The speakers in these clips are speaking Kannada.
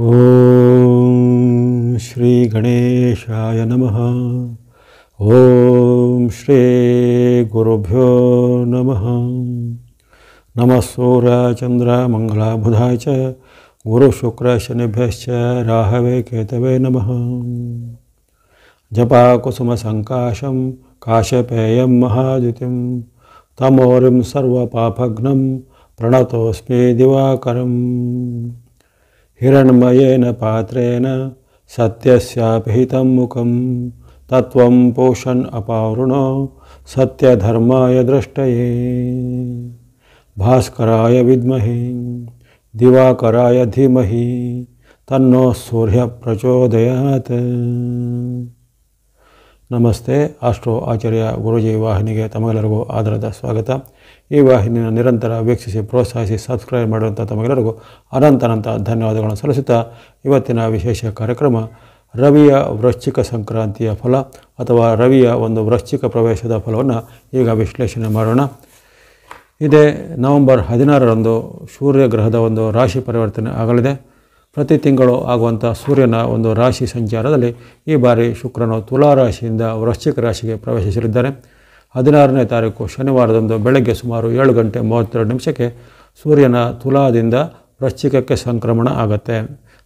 ॐ श्रीगणेशाय नमः ॐ श्रीगुरुभ्यो नमः नमः सूर्यचन्द्रमङ्गलाबुधाय च गुरुशुक्रशनिभ्यश्च राहवे केतवे नमः जपाकुसुमसङ्काशं काशपेयं महाद्युतिं तमोरिं सर्वपापघ्नं प्रणतोऽस्मि दिवाकरम् हिरण्मयेन पात्रेण सत्यस्यापिहितं मुखं तत्त्वं पोषन् अपारुण सत्यधर्माय द्रष्टये भास्कराय विद्महे दिवाकराय धीमहि तन्नो सूर्य प्रचोदयात् ನಮಸ್ತೆ ಅಷ್ಟೋ ಆಚಾರ್ಯ ಗುರುಜಿ ವಾಹಿನಿಗೆ ತಮಗೆಲ್ಲರಿಗೂ ಆಧಾರದ ಸ್ವಾಗತ ಈ ವಾಹಿನಿಯನ್ನು ನಿರಂತರ ವೀಕ್ಷಿಸಿ ಪ್ರೋತ್ಸಾಹಿಸಿ ಸಬ್ಸ್ಕ್ರೈಬ್ ಮಾಡುವಂಥ ತಮಗೆಲ್ಲರಿಗೂ ಅನಂತನಂತ ಧನ್ಯವಾದಗಳನ್ನು ಸಲ್ಲಿಸುತ್ತಾ ಇವತ್ತಿನ ವಿಶೇಷ ಕಾರ್ಯಕ್ರಮ ರವಿಯ ವೃಶ್ಚಿಕ ಸಂಕ್ರಾಂತಿಯ ಫಲ ಅಥವಾ ರವಿಯ ಒಂದು ವೃಶ್ಚಿಕ ಪ್ರವೇಶದ ಫಲವನ್ನು ಈಗ ವಿಶ್ಲೇಷಣೆ ಮಾಡೋಣ ಇದೇ ನವೆಂಬರ್ ಹದಿನಾರರಂದು ಸೂರ್ಯಗ್ರಹದ ಒಂದು ರಾಶಿ ಪರಿವರ್ತನೆ ಆಗಲಿದೆ ಪ್ರತಿ ತಿಂಗಳು ಆಗುವಂಥ ಸೂರ್ಯನ ಒಂದು ರಾಶಿ ಸಂಚಾರದಲ್ಲಿ ಈ ಬಾರಿ ಶುಕ್ರನು ತುಲಾ ರಾಶಿಯಿಂದ ವೃಶ್ಚಿಕ ರಾಶಿಗೆ ಪ್ರವೇಶಿಸಲಿದ್ದಾರೆ ಹದಿನಾರನೇ ತಾರೀಕು ಶನಿವಾರದಂದು ಬೆಳಗ್ಗೆ ಸುಮಾರು ಏಳು ಗಂಟೆ ಮೂವತ್ತೆರಡು ನಿಮಿಷಕ್ಕೆ ಸೂರ್ಯನ ತುಲಾದಿಂದ ವೃಶ್ಚಿಕಕ್ಕೆ ಸಂಕ್ರಮಣ ಆಗುತ್ತೆ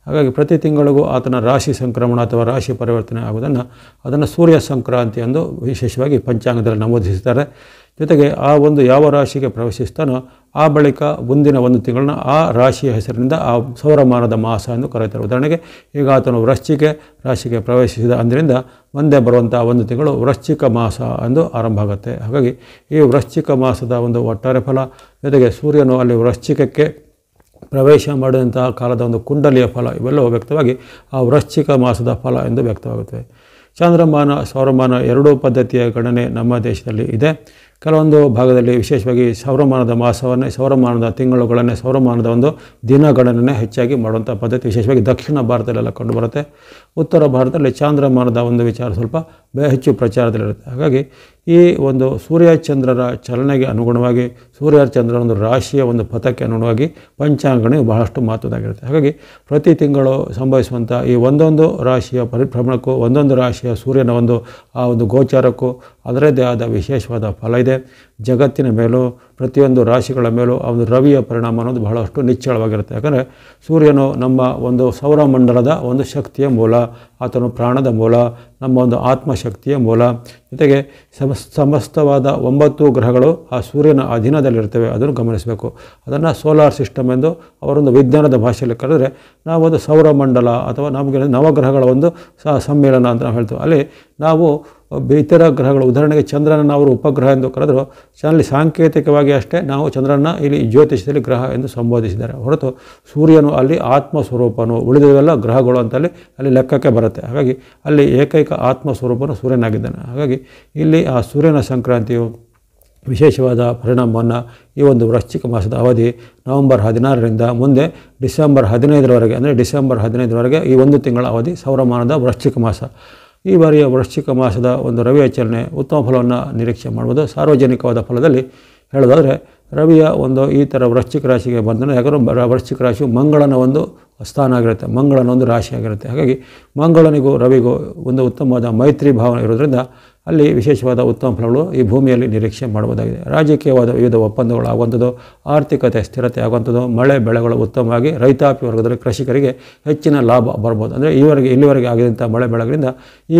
ಹಾಗಾಗಿ ಪ್ರತಿ ತಿಂಗಳಿಗೂ ಆತನ ರಾಶಿ ಸಂಕ್ರಮಣ ಅಥವಾ ರಾಶಿ ಪರಿವರ್ತನೆ ಆಗೋದನ್ನು ಅದನ್ನು ಸೂರ್ಯ ಸಂಕ್ರಾಂತಿ ಎಂದು ವಿಶೇಷವಾಗಿ ಪಂಚಾಂಗದಲ್ಲಿ ನಮೂದಿಸುತ್ತಾರೆ ಜೊತೆಗೆ ಆ ಒಂದು ಯಾವ ರಾಶಿಗೆ ಪ್ರವೇಶಿಸ್ತಾನೋ ಆ ಬಳಿಕ ಮುಂದಿನ ಒಂದು ತಿಂಗಳನ್ನ ಆ ರಾಶಿಯ ಹೆಸರಿನಿಂದ ಆ ಸೌರಮಾನದ ಮಾಸ ಎಂದು ಕರೆಯುತ್ತಾರೆ ಉದಾಹರಣೆಗೆ ಈಗ ಆತನು ವೃಶ್ಚಿಕೆ ರಾಶಿಗೆ ಪ್ರವೇಶಿಸಿದ ಅಂದರಿಂದ ಮುಂದೆ ಬರುವಂಥ ಒಂದು ತಿಂಗಳು ವೃಶ್ಚಿಕ ಮಾಸ ಎಂದು ಆರಂಭ ಆಗುತ್ತೆ ಹಾಗಾಗಿ ಈ ವೃಶ್ಚಿಕ ಮಾಸದ ಒಂದು ಒಟ್ಟಾರೆ ಫಲ ಜೊತೆಗೆ ಸೂರ್ಯನು ಅಲ್ಲಿ ವೃಶ್ಚಿಕಕ್ಕೆ ಪ್ರವೇಶ ಮಾಡಿದಂತಹ ಕಾಲದ ಒಂದು ಕುಂಡಲಿಯ ಫಲ ಇವೆಲ್ಲವೂ ವ್ಯಕ್ತವಾಗಿ ಆ ವೃಶ್ಚಿಕ ಮಾಸದ ಫಲ ಎಂದು ವ್ಯಕ್ತವಾಗುತ್ತವೆ ಚಾಂದ್ರಮಾನ ಸೌರಮಾನ ಎರಡೂ ಪದ್ಧತಿಯ ಗಣನೆ ನಮ್ಮ ದೇಶದಲ್ಲಿ ಇದೆ ಕೆಲವೊಂದು ಭಾಗದಲ್ಲಿ ವಿಶೇಷವಾಗಿ ಸೌರಮಾನದ ಮಾಸವನ್ನೇ ಸೌರಮಾನದ ತಿಂಗಳುಗಳನ್ನೇ ಸೌರಮಾನದ ಒಂದು ದಿನಗಣನೆ ಹೆಚ್ಚಾಗಿ ಮಾಡುವಂಥ ಪದ್ಧತಿ ವಿಶೇಷವಾಗಿ ದಕ್ಷಿಣ ಭಾರತದಲ್ಲೆಲ್ಲ ಕಂಡುಬರುತ್ತೆ ಉತ್ತರ ಭಾರತದಲ್ಲಿ ಚಾಂದ್ರಮಾನದ ಒಂದು ವಿಚಾರ ಸ್ವಲ್ಪ ಹೆಚ್ಚು ಪ್ರಚಾರದಲ್ಲಿರುತ್ತೆ ಹಾಗಾಗಿ ಈ ಒಂದು ಸೂರ್ಯ ಚಂದ್ರರ ಚಲನೆಗೆ ಅನುಗುಣವಾಗಿ ಸೂರ್ಯ ಚಂದ್ರನ ಒಂದು ರಾಶಿಯ ಒಂದು ಪಥಕ್ಕೆ ಅನುಗುಣವಾಗಿ ಪಂಚಾಂಗಣ ಬಹಳಷ್ಟು ಮಹತ್ವದಾಗಿರುತ್ತೆ ಹಾಗಾಗಿ ಪ್ರತಿ ತಿಂಗಳು ಸಂಭವಿಸುವಂಥ ಈ ಒಂದೊಂದು ರಾಶಿಯ ಪರಿಭ್ರಮಣಕ್ಕೂ ಒಂದೊಂದು ರಾಶಿಯ ಸೂರ್ಯನ ಒಂದು ಆ ಒಂದು ಗೋಚಾರಕ್ಕೂ ಅದರದ್ದೇ ಆದ ವಿಶೇಷವಾದ ಫಲ ಇದೆ ಜಗತ್ತಿನ ಮೇಲೂ ಪ್ರತಿಯೊಂದು ರಾಶಿಗಳ ಮೇಲೂ ಆ ಒಂದು ರವಿಯ ಪರಿಣಾಮ ಅನ್ನೋದು ಬಹಳಷ್ಟು ನಿಚ್ಚಳವಾಗಿರುತ್ತೆ ಯಾಕಂದರೆ ಸೂರ್ಯನು ನಮ್ಮ ಒಂದು ಸೌರಮಂಡಲದ ಒಂದು ಶಕ್ತಿಯ ಮೂಲ ಆತನು ಪ್ರಾಣದ ಮೂಲ ನಮ್ಮ ಒಂದು ಆತ್ಮಶಕ್ತಿಯ ಮೂಲ ಜೊತೆಗೆ ಸಮಸ್ತವಾದ ಒಂಬತ್ತು ಗ್ರಹಗಳು ಆ ಸೂರ್ಯನ ಅಧೀನದಲ್ಲಿರ್ತವೆ ಅದನ್ನು ಗಮನಿಸಬೇಕು ಅದನ್ನು ಸೋಲಾರ್ ಸಿಸ್ಟಮ್ ಎಂದು ಅವರೊಂದು ವಿಜ್ಞಾನದ ಭಾಷೆಯಲ್ಲಿ ಕರೆದರೆ ನಾವೊಂದು ಸೌರಮಂಡಲ ಅಥವಾ ನಮಗೆ ನವಗ್ರಹಗಳ ಒಂದು ಸಮ್ಮೇಳನ ಅಂತ ನಾವು ಹೇಳ್ತೇವೆ ಅಲ್ಲಿ ನಾವು ಇತರ ಗ್ರಹಗಳು ಉದಾಹರಣೆಗೆ ಚಂದ್ರನನ್ನು ಅವರು ಉಪಗ್ರಹ ಎಂದು ಕರೆದರು ಅಲ್ಲಿ ಸಾಂಕೇತಿಕವಾಗಿ ಅಷ್ಟೇ ನಾವು ಚಂದ್ರನ ಇಲ್ಲಿ ಜ್ಯೋತಿಷದಲ್ಲಿ ಗ್ರಹ ಎಂದು ಸಂಬೋಧಿಸಿದ್ದಾರೆ ಹೊರತು ಸೂರ್ಯನು ಅಲ್ಲಿ ಆತ್ಮ ಉಳಿದವೆಲ್ಲ ಗ್ರಹಗಳು ಅಂತಲ್ಲಿ ಅಲ್ಲಿ ಲೆಕ್ಕಕ್ಕೆ ಬರುತ್ತೆ ಹಾಗಾಗಿ ಅಲ್ಲಿ ಏಕೈಕ ಆತ್ಮ ಸೂರ್ಯನಾಗಿದ್ದಾನೆ ಹಾಗಾಗಿ ಇಲ್ಲಿ ಆ ಸೂರ್ಯನ ಸಂಕ್ರಾಂತಿಯು ವಿಶೇಷವಾದ ಪರಿಣಾಮವನ್ನು ಈ ಒಂದು ವೃಶ್ಚಿಕ ಮಾಸದ ಅವಧಿ ನವೆಂಬರ್ ಹದಿನಾರರಿಂದ ಮುಂದೆ ಡಿಸೆಂಬರ್ ಹದಿನೈದರವರೆಗೆ ಅಂದರೆ ಡಿಸೆಂಬರ್ ಹದಿನೈದರವರೆಗೆ ಈ ಒಂದು ತಿಂಗಳ ಅವಧಿ ಸೌರಮಾನದ ವೃಶ್ಚಿಕ ಮಾಸ ಈ ಬಾರಿಯ ವೃಶ್ಚಿಕ ಮಾಸದ ಒಂದು ರವಿ ಆಚರಣೆ ಉತ್ತಮ ಫಲವನ್ನು ನಿರೀಕ್ಷೆ ಮಾಡ್ಬೋದು ಸಾರ್ವಜನಿಕವಾದ ಫಲದಲ್ಲಿ ಹೇಳೋದಾದರೆ ರವಿಯ ಒಂದು ಈ ಥರ ವೃಶ್ಚಿಕ ರಾಶಿಗೆ ಬಂದರೆ ಯಾಕಂದರೆ ವೃಶ್ಚಿಕ ರಾಶಿ ಮಂಗಳನ ಒಂದು ಸ್ಥಾನ ಆಗಿರುತ್ತೆ ಮಂಗಳನ ಒಂದು ರಾಶಿಯಾಗಿರುತ್ತೆ ಹಾಗಾಗಿ ಮಂಗಳನಿಗೂ ರವಿಗೂ ಒಂದು ಉತ್ತಮವಾದ ಮೈತ್ರಿ ಭಾವನೆ ಇರೋದರಿಂದ ಅಲ್ಲಿ ವಿಶೇಷವಾದ ಉತ್ತಮ ಫಲಗಳು ಈ ಭೂಮಿಯಲ್ಲಿ ನಿರೀಕ್ಷೆ ಮಾಡಬಹುದಾಗಿದೆ ರಾಜಕೀಯವಾದ ವಿವಿಧ ಒಪ್ಪಂದಗಳು ಆಗುವಂಥದ್ದು ಆರ್ಥಿಕತೆ ಸ್ಥಿರತೆ ಆಗುವಂಥದ್ದು ಮಳೆ ಬೆಳೆಗಳು ಉತ್ತಮವಾಗಿ ರೈತಾಪಿ ವರ್ಗದಲ್ಲಿ ಕೃಷಿಕರಿಗೆ ಹೆಚ್ಚಿನ ಲಾಭ ಬರ್ಬೋದು ಅಂದರೆ ಈವರೆಗೆ ಇಲ್ಲಿವರೆಗೆ ಆಗಿದಂಥ ಮಳೆ ಬೆಳೆಗಳಿಂದ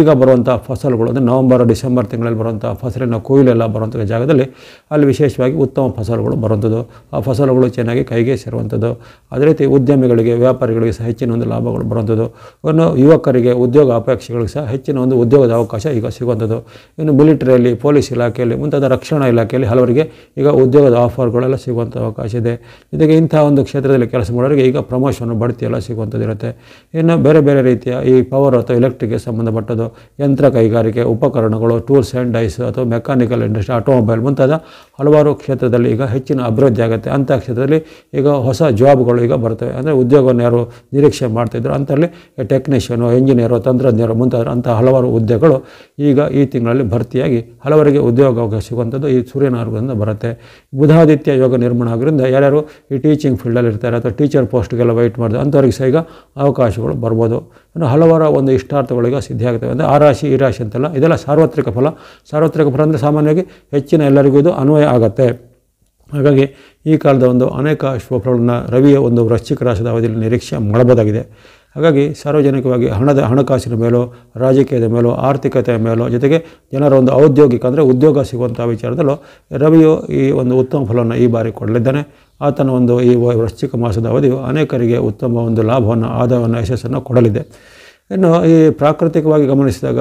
ಈಗ ಬರುವಂಥ ಫಸಲುಗಳು ಅಂದರೆ ನವಂಬರ್ ಡಿಸೆಂಬರ್ ತಿಂಗಳಲ್ಲಿ ಬರುವಂಥ ಫಸಲಿನ ಕೊಯ್ಲೆಲ್ಲ ಬರುವಂಥ ಜಾಗದಲ್ಲಿ ಅಲ್ಲಿ ವಿಶೇಷವಾಗಿ ಉತ್ತಮ ಫಸಲುಗಳು ಬರುವಂಥದ್ದು ಆ ಫಸಲುಗಳು ಚೆನ್ನಾಗಿ ಕೈಗೆ ಸೇರುವಂಥದ್ದು ಅದೇ ರೀತಿ ಉದ್ಯಮಿಗಳಿಗೆ ವ್ಯಾಪಾರಿಗಳಿಗೆ ಸಹ ಹೆಚ್ಚಿನ ಒಂದು ಲಾಭಗಳು ಬರುವಂಥದ್ದು ಇನ್ನು ಯುವಕರಿಗೆ ಉದ್ಯೋಗ ಅಪೇಕ್ಷೆಗಳಿಗೆ ಸಹ ಹೆಚ್ಚಿನ ಒಂದು ಉದ್ಯೋಗದ ಅವಕಾಶ ಈಗ ಸಿಗುವಂಥದ್ದು ಇನ್ನು ಮಿಲಿಟರಿಯಲ್ಲಿ ಪೊಲೀಸ್ ಇಲಾಖೆಯಲ್ಲಿ ಮುಂತಾದ ರಕ್ಷಣಾ ಇಲಾಖೆಯಲ್ಲಿ ಹಲವರಿಗೆ ಈಗ ಉದ್ಯೋಗದ ಆಫರ್ಗಳೆಲ್ಲ ಸಿಗುವಂಥ ಅವಕಾಶ ಇದೆ ಜೊತೆಗೆ ಇಂಥ ಒಂದು ಕ್ಷೇತ್ರದಲ್ಲಿ ಕೆಲಸ ಮಾಡೋರಿಗೆ ಈಗ ಪ್ರಮೋಷನ್ ಬಡ್ತಿ ಎಲ್ಲ ಸಿಗುವಂಥದ್ದಿರುತ್ತೆ ಇನ್ನು ಬೇರೆ ಬೇರೆ ರೀತಿಯ ಈ ಪವರ್ ಅಥವಾ ಎಲೆಕ್ಟ್ರಿಕ್ಗೆ ಸಂಬಂಧಪಟ್ಟದ್ದು ಯಂತ್ರ ಕೈಗಾರಿಕೆ ಉಪಕರಣಗಳು ಟೂಲ್ಸ್ ಆ್ಯಂಡ್ ಡೈಸ್ ಅಥವಾ ಮೆಕ್ಯಾನಿಕಲ್ ಇಂಡಸ್ಟ್ರಿ ಆಟೋಮೊಬೈಲ್ ಮುಂತಾದ ಹಲವಾರು ಕ್ಷೇತ್ರದಲ್ಲಿ ಈಗ ಹೆಚ್ಚಿನ ಅಭಿವೃದ್ಧಿ ಆಗುತ್ತೆ ಅಂಥ ಕ್ಷೇತ್ರದಲ್ಲಿ ಈಗ ಹೊಸ ಜಾಬ್ಗಳು ಈಗ ಬರ್ತವೆ ಅಂದರೆ ಉದ್ಯೋಗವನ್ನು ಯಾರು ನಿರೀಕ್ಷೆ ಮಾಡ್ತಾಯಿದ್ರು ಅಂಥಲ್ಲಿ ಟೆಕ್ನಿಷಿಯನು ಇಂಜಿನಿಯರು ತಂತ್ರಜ್ಞರು ಮುಂತಾದ ಅಂಥ ಹಲವಾರು ಹುದ್ದೆಗಳು ಈಗ ಈ ಭರ್ತಿಯಾಗಿ ಹಲವರಿಗೆ ಉದ್ಯೋಗಾವಕಾಶ ಸಿಗುವಂಥದ್ದು ಈ ಸೂರ್ಯನಾರ್ಗದಿಂದ ಬರುತ್ತೆ ಬುಧಾದಿತ್ಯ ಯೋಗ ನಿರ್ಮಾಣ ಆಗೋದ್ರಿಂದ ಯಾರ್ಯಾರು ಈ ಟೀಚಿಂಗ್ ಫೀಲ್ಡಲ್ಲಿ ಇರ್ತಾರೆ ಅಥವಾ ಟೀಚರ್ ಪೋಸ್ಟ್ಗೆಲ್ಲ ವೈಟ್ ಮಾಡಿದ್ರು ಅಂಥವ್ರಿಗೆ ಸಹ ಈಗ ಅವಕಾಶಗಳು ಬರ್ಬೋದು ಇನ್ನು ಹಲವಾರ ಒಂದು ಇಷ್ಟಾರ್ಥಗಳಿಗೆ ಸಿದ್ಧಿಯಾಗ್ತವೆ ಅಂದರೆ ಆ ರಾಶಿ ಈ ರಾಶಿ ಅಂತೆಲ್ಲ ಇದೆಲ್ಲ ಸಾರ್ವತ್ರಿಕ ಫಲ ಸಾರ್ವತ್ರಿಕ ಫಲ ಅಂದರೆ ಸಾಮಾನ್ಯವಾಗಿ ಹೆಚ್ಚಿನ ಎಲ್ಲರಿಗೂ ಇದು ಅನ್ವಯ ಆಗುತ್ತೆ ಹಾಗಾಗಿ ಈ ಕಾಲದ ಒಂದು ಅನೇಕ ಶುಭಫಲಗಳನ್ನು ರವಿಯ ಒಂದು ವೃಶ್ಚಿಕ ರಾಶದ ಅವಧಿಯಲ್ಲಿ ನಿರೀಕ್ಷೆ ಮಾಡಬಹುದಾಗಿದೆ ಹಾಗಾಗಿ ಸಾರ್ವಜನಿಕವಾಗಿ ಹಣದ ಹಣಕಾಸಿನ ಮೇಲೋ ರಾಜಕೀಯದ ಮೇಲೋ ಆರ್ಥಿಕತೆಯ ಮೇಲೋ ಜೊತೆಗೆ ಜನರ ಒಂದು ಔದ್ಯೋಗಿಕ ಅಂದರೆ ಉದ್ಯೋಗ ಸಿಗುವಂಥ ವಿಚಾರದಲ್ಲೂ ರವಿಯು ಈ ಒಂದು ಉತ್ತಮ ಫಲವನ್ನು ಈ ಬಾರಿ ಕೊಡಲಿದ್ದಾನೆ ಆತನ ಒಂದು ಈ ವೃಶ್ಚಿಕ ಮಾಸದ ಅವಧಿಯು ಅನೇಕರಿಗೆ ಉತ್ತಮ ಒಂದು ಲಾಭವನ್ನು ಆದಾಯವನ್ನು ಯಶಸ್ಸನ್ನು ಕೊಡಲಿದೆ ಇನ್ನು ಈ ಪ್ರಾಕೃತಿಕವಾಗಿ ಗಮನಿಸಿದಾಗ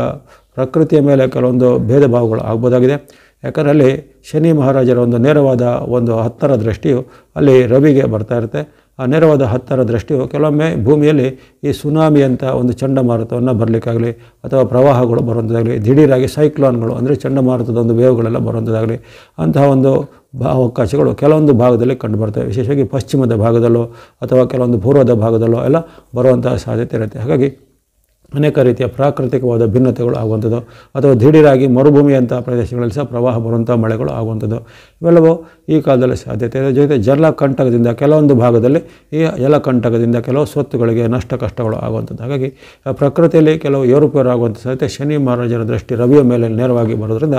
ಪ್ರಕೃತಿಯ ಮೇಲೆ ಕೆಲವೊಂದು ಭೇದ ಭಾವಗಳು ಆಗ್ಬೋದಾಗಿದೆ ಯಾಕಂದರೆ ಅಲ್ಲಿ ಶನಿ ಮಹಾರಾಜರ ಒಂದು ನೇರವಾದ ಒಂದು ಹತ್ತರ ದೃಷ್ಟಿಯು ಅಲ್ಲಿ ರವಿಗೆ ಬರ್ತಾ ಇರುತ್ತೆ ನೆರವಾದ ಹತ್ತರ ದೃಷ್ಟಿಯು ಕೆಲವೊಮ್ಮೆ ಭೂಮಿಯಲ್ಲಿ ಈ ಸುನಾಮಿ ಅಂತ ಒಂದು ಚಂಡಮಾರುತವನ್ನು ಬರಲಿಕ್ಕಾಗಲಿ ಅಥವಾ ಪ್ರವಾಹಗಳು ಬರುವಂಥದ್ದಾಗಲಿ ದಿಢೀರಾಗಿ ಸೈಕ್ಲೋನ್ಗಳು ಅಂದರೆ ಚಂಡಮಾರುತದ ಒಂದು ವೇವ್ಗಳೆಲ್ಲ ಬರುವಂಥದ್ದಾಗಲಿ ಅಂತಹ ಒಂದು ಅವಕಾಶಗಳು ಕೆಲವೊಂದು ಭಾಗದಲ್ಲಿ ಕಂಡುಬರ್ತವೆ ವಿಶೇಷವಾಗಿ ಪಶ್ಚಿಮದ ಭಾಗದಲ್ಲೋ ಅಥವಾ ಕೆಲವೊಂದು ಪೂರ್ವದ ಭಾಗದಲ್ಲೋ ಎಲ್ಲ ಬರುವಂತಹ ಸಾಧ್ಯತೆ ಇರುತ್ತೆ ಹಾಗಾಗಿ ಅನೇಕ ರೀತಿಯ ಪ್ರಾಕೃತಿಕವಾದ ಭಿನ್ನತೆಗಳು ಆಗುವಂಥದ್ದು ಅಥವಾ ದಿಢೀರಾಗಿ ಮರುಭೂಮಿಯಂಥ ಪ್ರದೇಶಗಳಲ್ಲಿ ಸಹ ಪ್ರವಾಹ ಬರುವಂಥ ಮಳೆಗಳು ಆಗುವಂಥದ್ದು ಇವೆಲ್ಲವೂ ಈ ಕಾಲದಲ್ಲಿ ಸಾಧ್ಯತೆ ಇದೆ ಜೊತೆ ಜಲಕಂಟಕದಿಂದ ಕೆಲವೊಂದು ಭಾಗದಲ್ಲಿ ಈ ಜಲಕಂಟಕದಿಂದ ಕೆಲವು ಸ್ವತ್ತುಗಳಿಗೆ ನಷ್ಟ ಕಷ್ಟಗಳು ಆಗುವಂಥದ್ದು ಹಾಗಾಗಿ ಪ್ರಕೃತಿಯಲ್ಲಿ ಕೆಲವು ಏರುಪೇರು ಆಗುವಂಥ ಸಾಧ್ಯತೆ ಶನಿ ಮಹಾರಾಜರ ದೃಷ್ಟಿ ರವಿಯ ಮೇಲೆ ನೇರವಾಗಿ ಬರೋದ್ರಿಂದ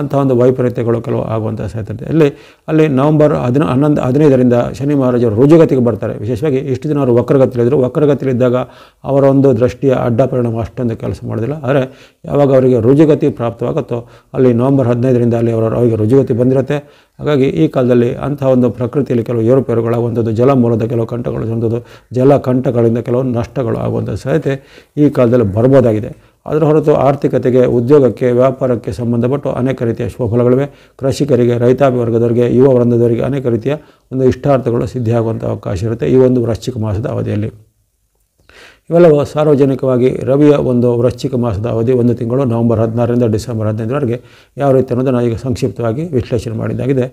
ಅಂಥ ಒಂದು ವೈಪರೀತ್ಯಗಳು ಕೆಲವು ಆಗುವಂಥ ಸಾಧ್ಯತೆ ಅಲ್ಲಿ ಅಲ್ಲಿ ನವೆಂಬರ್ ಹದಿನ ಹನ್ನೊಂದು ಹದಿನೈದರಿಂದ ಶನಿ ಮಹಾರಾಜರು ರುಜುಗತಿಗೆ ಬರ್ತಾರೆ ವಿಶೇಷವಾಗಿ ಇಷ್ಟು ದಿನ ಅವರು ವಕ್ರಗತಿಯಲ್ಲಿದ್ದರು ವಕ್ರಗತಿಯಲ್ಲಿದ್ದಾಗ ಅವರ ಒಂದು ದೃಷ್ಟಿಯ ಅಡ್ಡ ಪರಿಣಾಮ ಅಷ್ಟೊಂದು ಕೆಲಸ ಮಾಡೋದಿಲ್ಲ ಆದರೆ ಯಾವಾಗ ಅವರಿಗೆ ರುಜುಗತಿ ಪ್ರಾಪ್ತವಾಗುತ್ತೋ ಅಲ್ಲಿ ನವಂಬರ್ ಹದಿನೈದರಿಂದ ಅಲ್ಲಿ ಅವರ ಅವರಿಗೆ ರುಜುಗತಿ ಬಂದಿರುತ್ತೆ ಹಾಗಾಗಿ ಈ ಕಾಲದಲ್ಲಿ ಅಂಥ ಒಂದು ಪ್ರಕೃತಿಯಲ್ಲಿ ಕೆಲವು ಏರುಪೇರುಗಳ ಒಂದೊಂದು ಜಲಮೂಲದ ಕೆಲವು ಕಂಠಗಳು ಒಂದೊಂದು ಕಂಠಗಳಿಂದ ಕೆಲವು ನಷ್ಟಗಳು ಆಗುವಂಥ ಸಾಧ್ಯತೆ ಈ ಕಾಲದಲ್ಲಿ ಬರ್ಬೋದಾಗಿದೆ ಅದರ ಹೊರತು ಆರ್ಥಿಕತೆಗೆ ಉದ್ಯೋಗಕ್ಕೆ ವ್ಯಾಪಾರಕ್ಕೆ ಸಂಬಂಧಪಟ್ಟು ಅನೇಕ ರೀತಿಯ ಶುಭಫಲಗಳಿವೆ ಕೃಷಿಕರಿಗೆ ರೈತಾಪಿ ವರ್ಗದವರಿಗೆ ಯುವ ವೃಂದದವರಿಗೆ ಅನೇಕ ರೀತಿಯ ಒಂದು ಇಷ್ಟಾರ್ಥಗಳು ಸಿದ್ಧಿಯಾಗುವಂಥ ಅವಕಾಶ ಇರುತ್ತೆ ಈ ಒಂದು ವೃಶ್ಚಿಕ ಮಾಸದ ಅವಧಿಯಲ್ಲಿ ಇವೆಲ್ಲವೂ ಸಾರ್ವಜನಿಕವಾಗಿ ರವಿಯ ಒಂದು ವೃಶ್ಚಿಕ ಮಾಸದ ಅವಧಿ ಒಂದು ತಿಂಗಳು ನವಂಬರ್ ಹದಿನಾರರಿಂದ ಡಿಸೆಂಬರ್ ಹದಿನೈದರವರೆಗೆ ಯಾವ ರೀತಿ ಅನ್ನೋದನ್ನು ಈಗ ಸಂಕ್ಷಿಪ್ತವಾಗಿ ವಿಶ್ಲೇಷಣೆ ಮಾಡಿದ್ದಾಗಿದೆ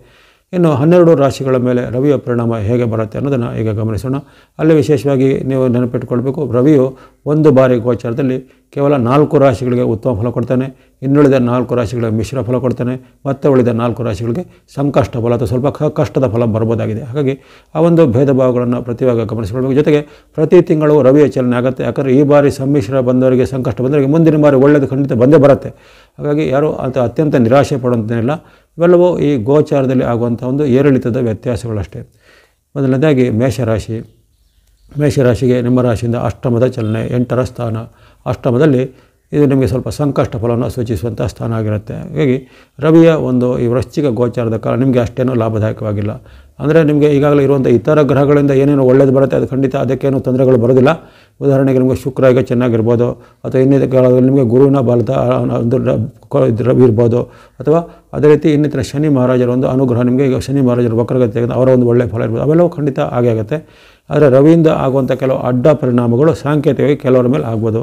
ಇನ್ನು ಹನ್ನೆರಡು ರಾಶಿಗಳ ಮೇಲೆ ರವಿಯ ಪರಿಣಾಮ ಹೇಗೆ ಬರುತ್ತೆ ಅನ್ನೋದನ್ನು ಈಗ ಗಮನಿಸೋಣ ಅಲ್ಲಿ ವಿಶೇಷವಾಗಿ ನೀವು ನೆನಪಿಟ್ಟುಕೊಳ್ಬೇಕು ರವಿಯು ಒಂದು ಬಾರಿ ಗೋಚಾರದಲ್ಲಿ ಕೇವಲ ನಾಲ್ಕು ರಾಶಿಗಳಿಗೆ ಉತ್ತಮ ಫಲ ಕೊಡ್ತಾನೆ ಇನ್ನುಳಿದ ನಾಲ್ಕು ರಾಶಿಗಳಿಗೆ ಮಿಶ್ರ ಫಲ ಕೊಡ್ತಾನೆ ಮತ್ತೆ ಉಳಿದ ನಾಲ್ಕು ರಾಶಿಗಳಿಗೆ ಸಂಕಷ್ಟ ಫಲ ಅಥವಾ ಸ್ವಲ್ಪ ಕಷ್ಟದ ಫಲ ಬರ್ಬೋದಾಗಿದೆ ಹಾಗಾಗಿ ಆ ಒಂದು ಭೇದ ಭಾವಗಳನ್ನು ಪ್ರತಿವಾಗ ಗಮನಿಸಿಕೊಳ್ಬೇಕು ಜೊತೆಗೆ ಪ್ರತಿ ತಿಂಗಳು ರವಿಯ ಚಲನೆ ಆಗುತ್ತೆ ಯಾಕಂದರೆ ಈ ಬಾರಿ ಸಮ್ಮಿಶ್ರ ಬಂದವರಿಗೆ ಸಂಕಷ್ಟ ಬಂದವರಿಗೆ ಮುಂದಿನ ಬಾರಿ ಒಳ್ಳೆಯದು ಖಂಡಿತ ಬಂದೇ ಬರುತ್ತೆ ಹಾಗಾಗಿ ಯಾರು ಅಂತ ಅತ್ಯಂತ ನಿರಾಶೆ ಪಡುವಂತೇನಿಲ್ಲ ಇವೆಲ್ಲವೂ ಈ ಗೋಚಾರದಲ್ಲಿ ಆಗುವಂಥ ಒಂದು ಏರಿಳಿತದ ವ್ಯತ್ಯಾಸಗಳಷ್ಟೇ ಮೊದಲನೇದಾಗಿ ಮೇಷರಾಶಿ ಮೇಷರಾಶಿಗೆ ನಿಮ್ಮ ರಾಶಿಯಿಂದ ಅಷ್ಟಮದ ಚಲನೆ ಎಂಟರ ಸ್ಥಾನ ಅಷ್ಟಮದಲ್ಲಿ ಇದು ನಿಮಗೆ ಸ್ವಲ್ಪ ಸಂಕಷ್ಟ ಫಲವನ್ನು ಸೂಚಿಸುವಂಥ ಸ್ಥಾನ ಆಗಿರುತ್ತೆ ಹಾಗಾಗಿ ರವಿಯ ಒಂದು ಈ ವೃಶ್ಚಿಕ ಗೋಚಾರದ ಕಾಲ ನಿಮಗೆ ಅಷ್ಟೇನೂ ಲಾಭದಾಯಕವಾಗಿಲ್ಲ ಅಂದರೆ ನಿಮಗೆ ಈಗಾಗಲೇ ಇರುವಂಥ ಇತರ ಗ್ರಹಗಳಿಂದ ಏನೇನು ಒಳ್ಳೇದು ಬರುತ್ತೆ ಅದು ಖಂಡಿತ ಅದಕ್ಕೇನು ತೊಂದರೆಗಳು ಬರೋದಿಲ್ಲ ಉದಾಹರಣೆಗೆ ನಿಮಗೆ ಶುಕ್ರ ಈಗ ಚೆನ್ನಾಗಿರ್ಬೋದು ಅಥವಾ ಇನ್ನಿತರ ಕಾಲದಲ್ಲಿ ನಿಮಗೆ ಗುರುವಿನ ಬಲದ ಒಂದು ರವಿ ಇರ್ಬೋದು ಅಥವಾ ಅದೇ ರೀತಿ ಇನ್ನಿತರ ಶನಿ ಮಹಾರಾಜರ ಒಂದು ಅನುಗ್ರಹ ನಿಮಗೆ ಈಗ ಶನಿ ಮಹಾರಾಜರ ವಕ್ರಗತಿ ಅವರ ಒಂದು ಒಳ್ಳೆಯ ಫಲ ಇರ್ಬೋದು ಅವೆಲ್ಲವೂ ಖಂಡಿತ ಆಗೇ ಆಗುತ್ತೆ ಆದರೆ ರವಿಯಿಂದ ಆಗುವಂಥ ಕೆಲವು ಅಡ್ಡ ಪರಿಣಾಮಗಳು ಸಾಂಕೇತಿಕವಾಗಿ ಕೆಲವರ ಮೇಲೆ ಆಗ್ಬೋದು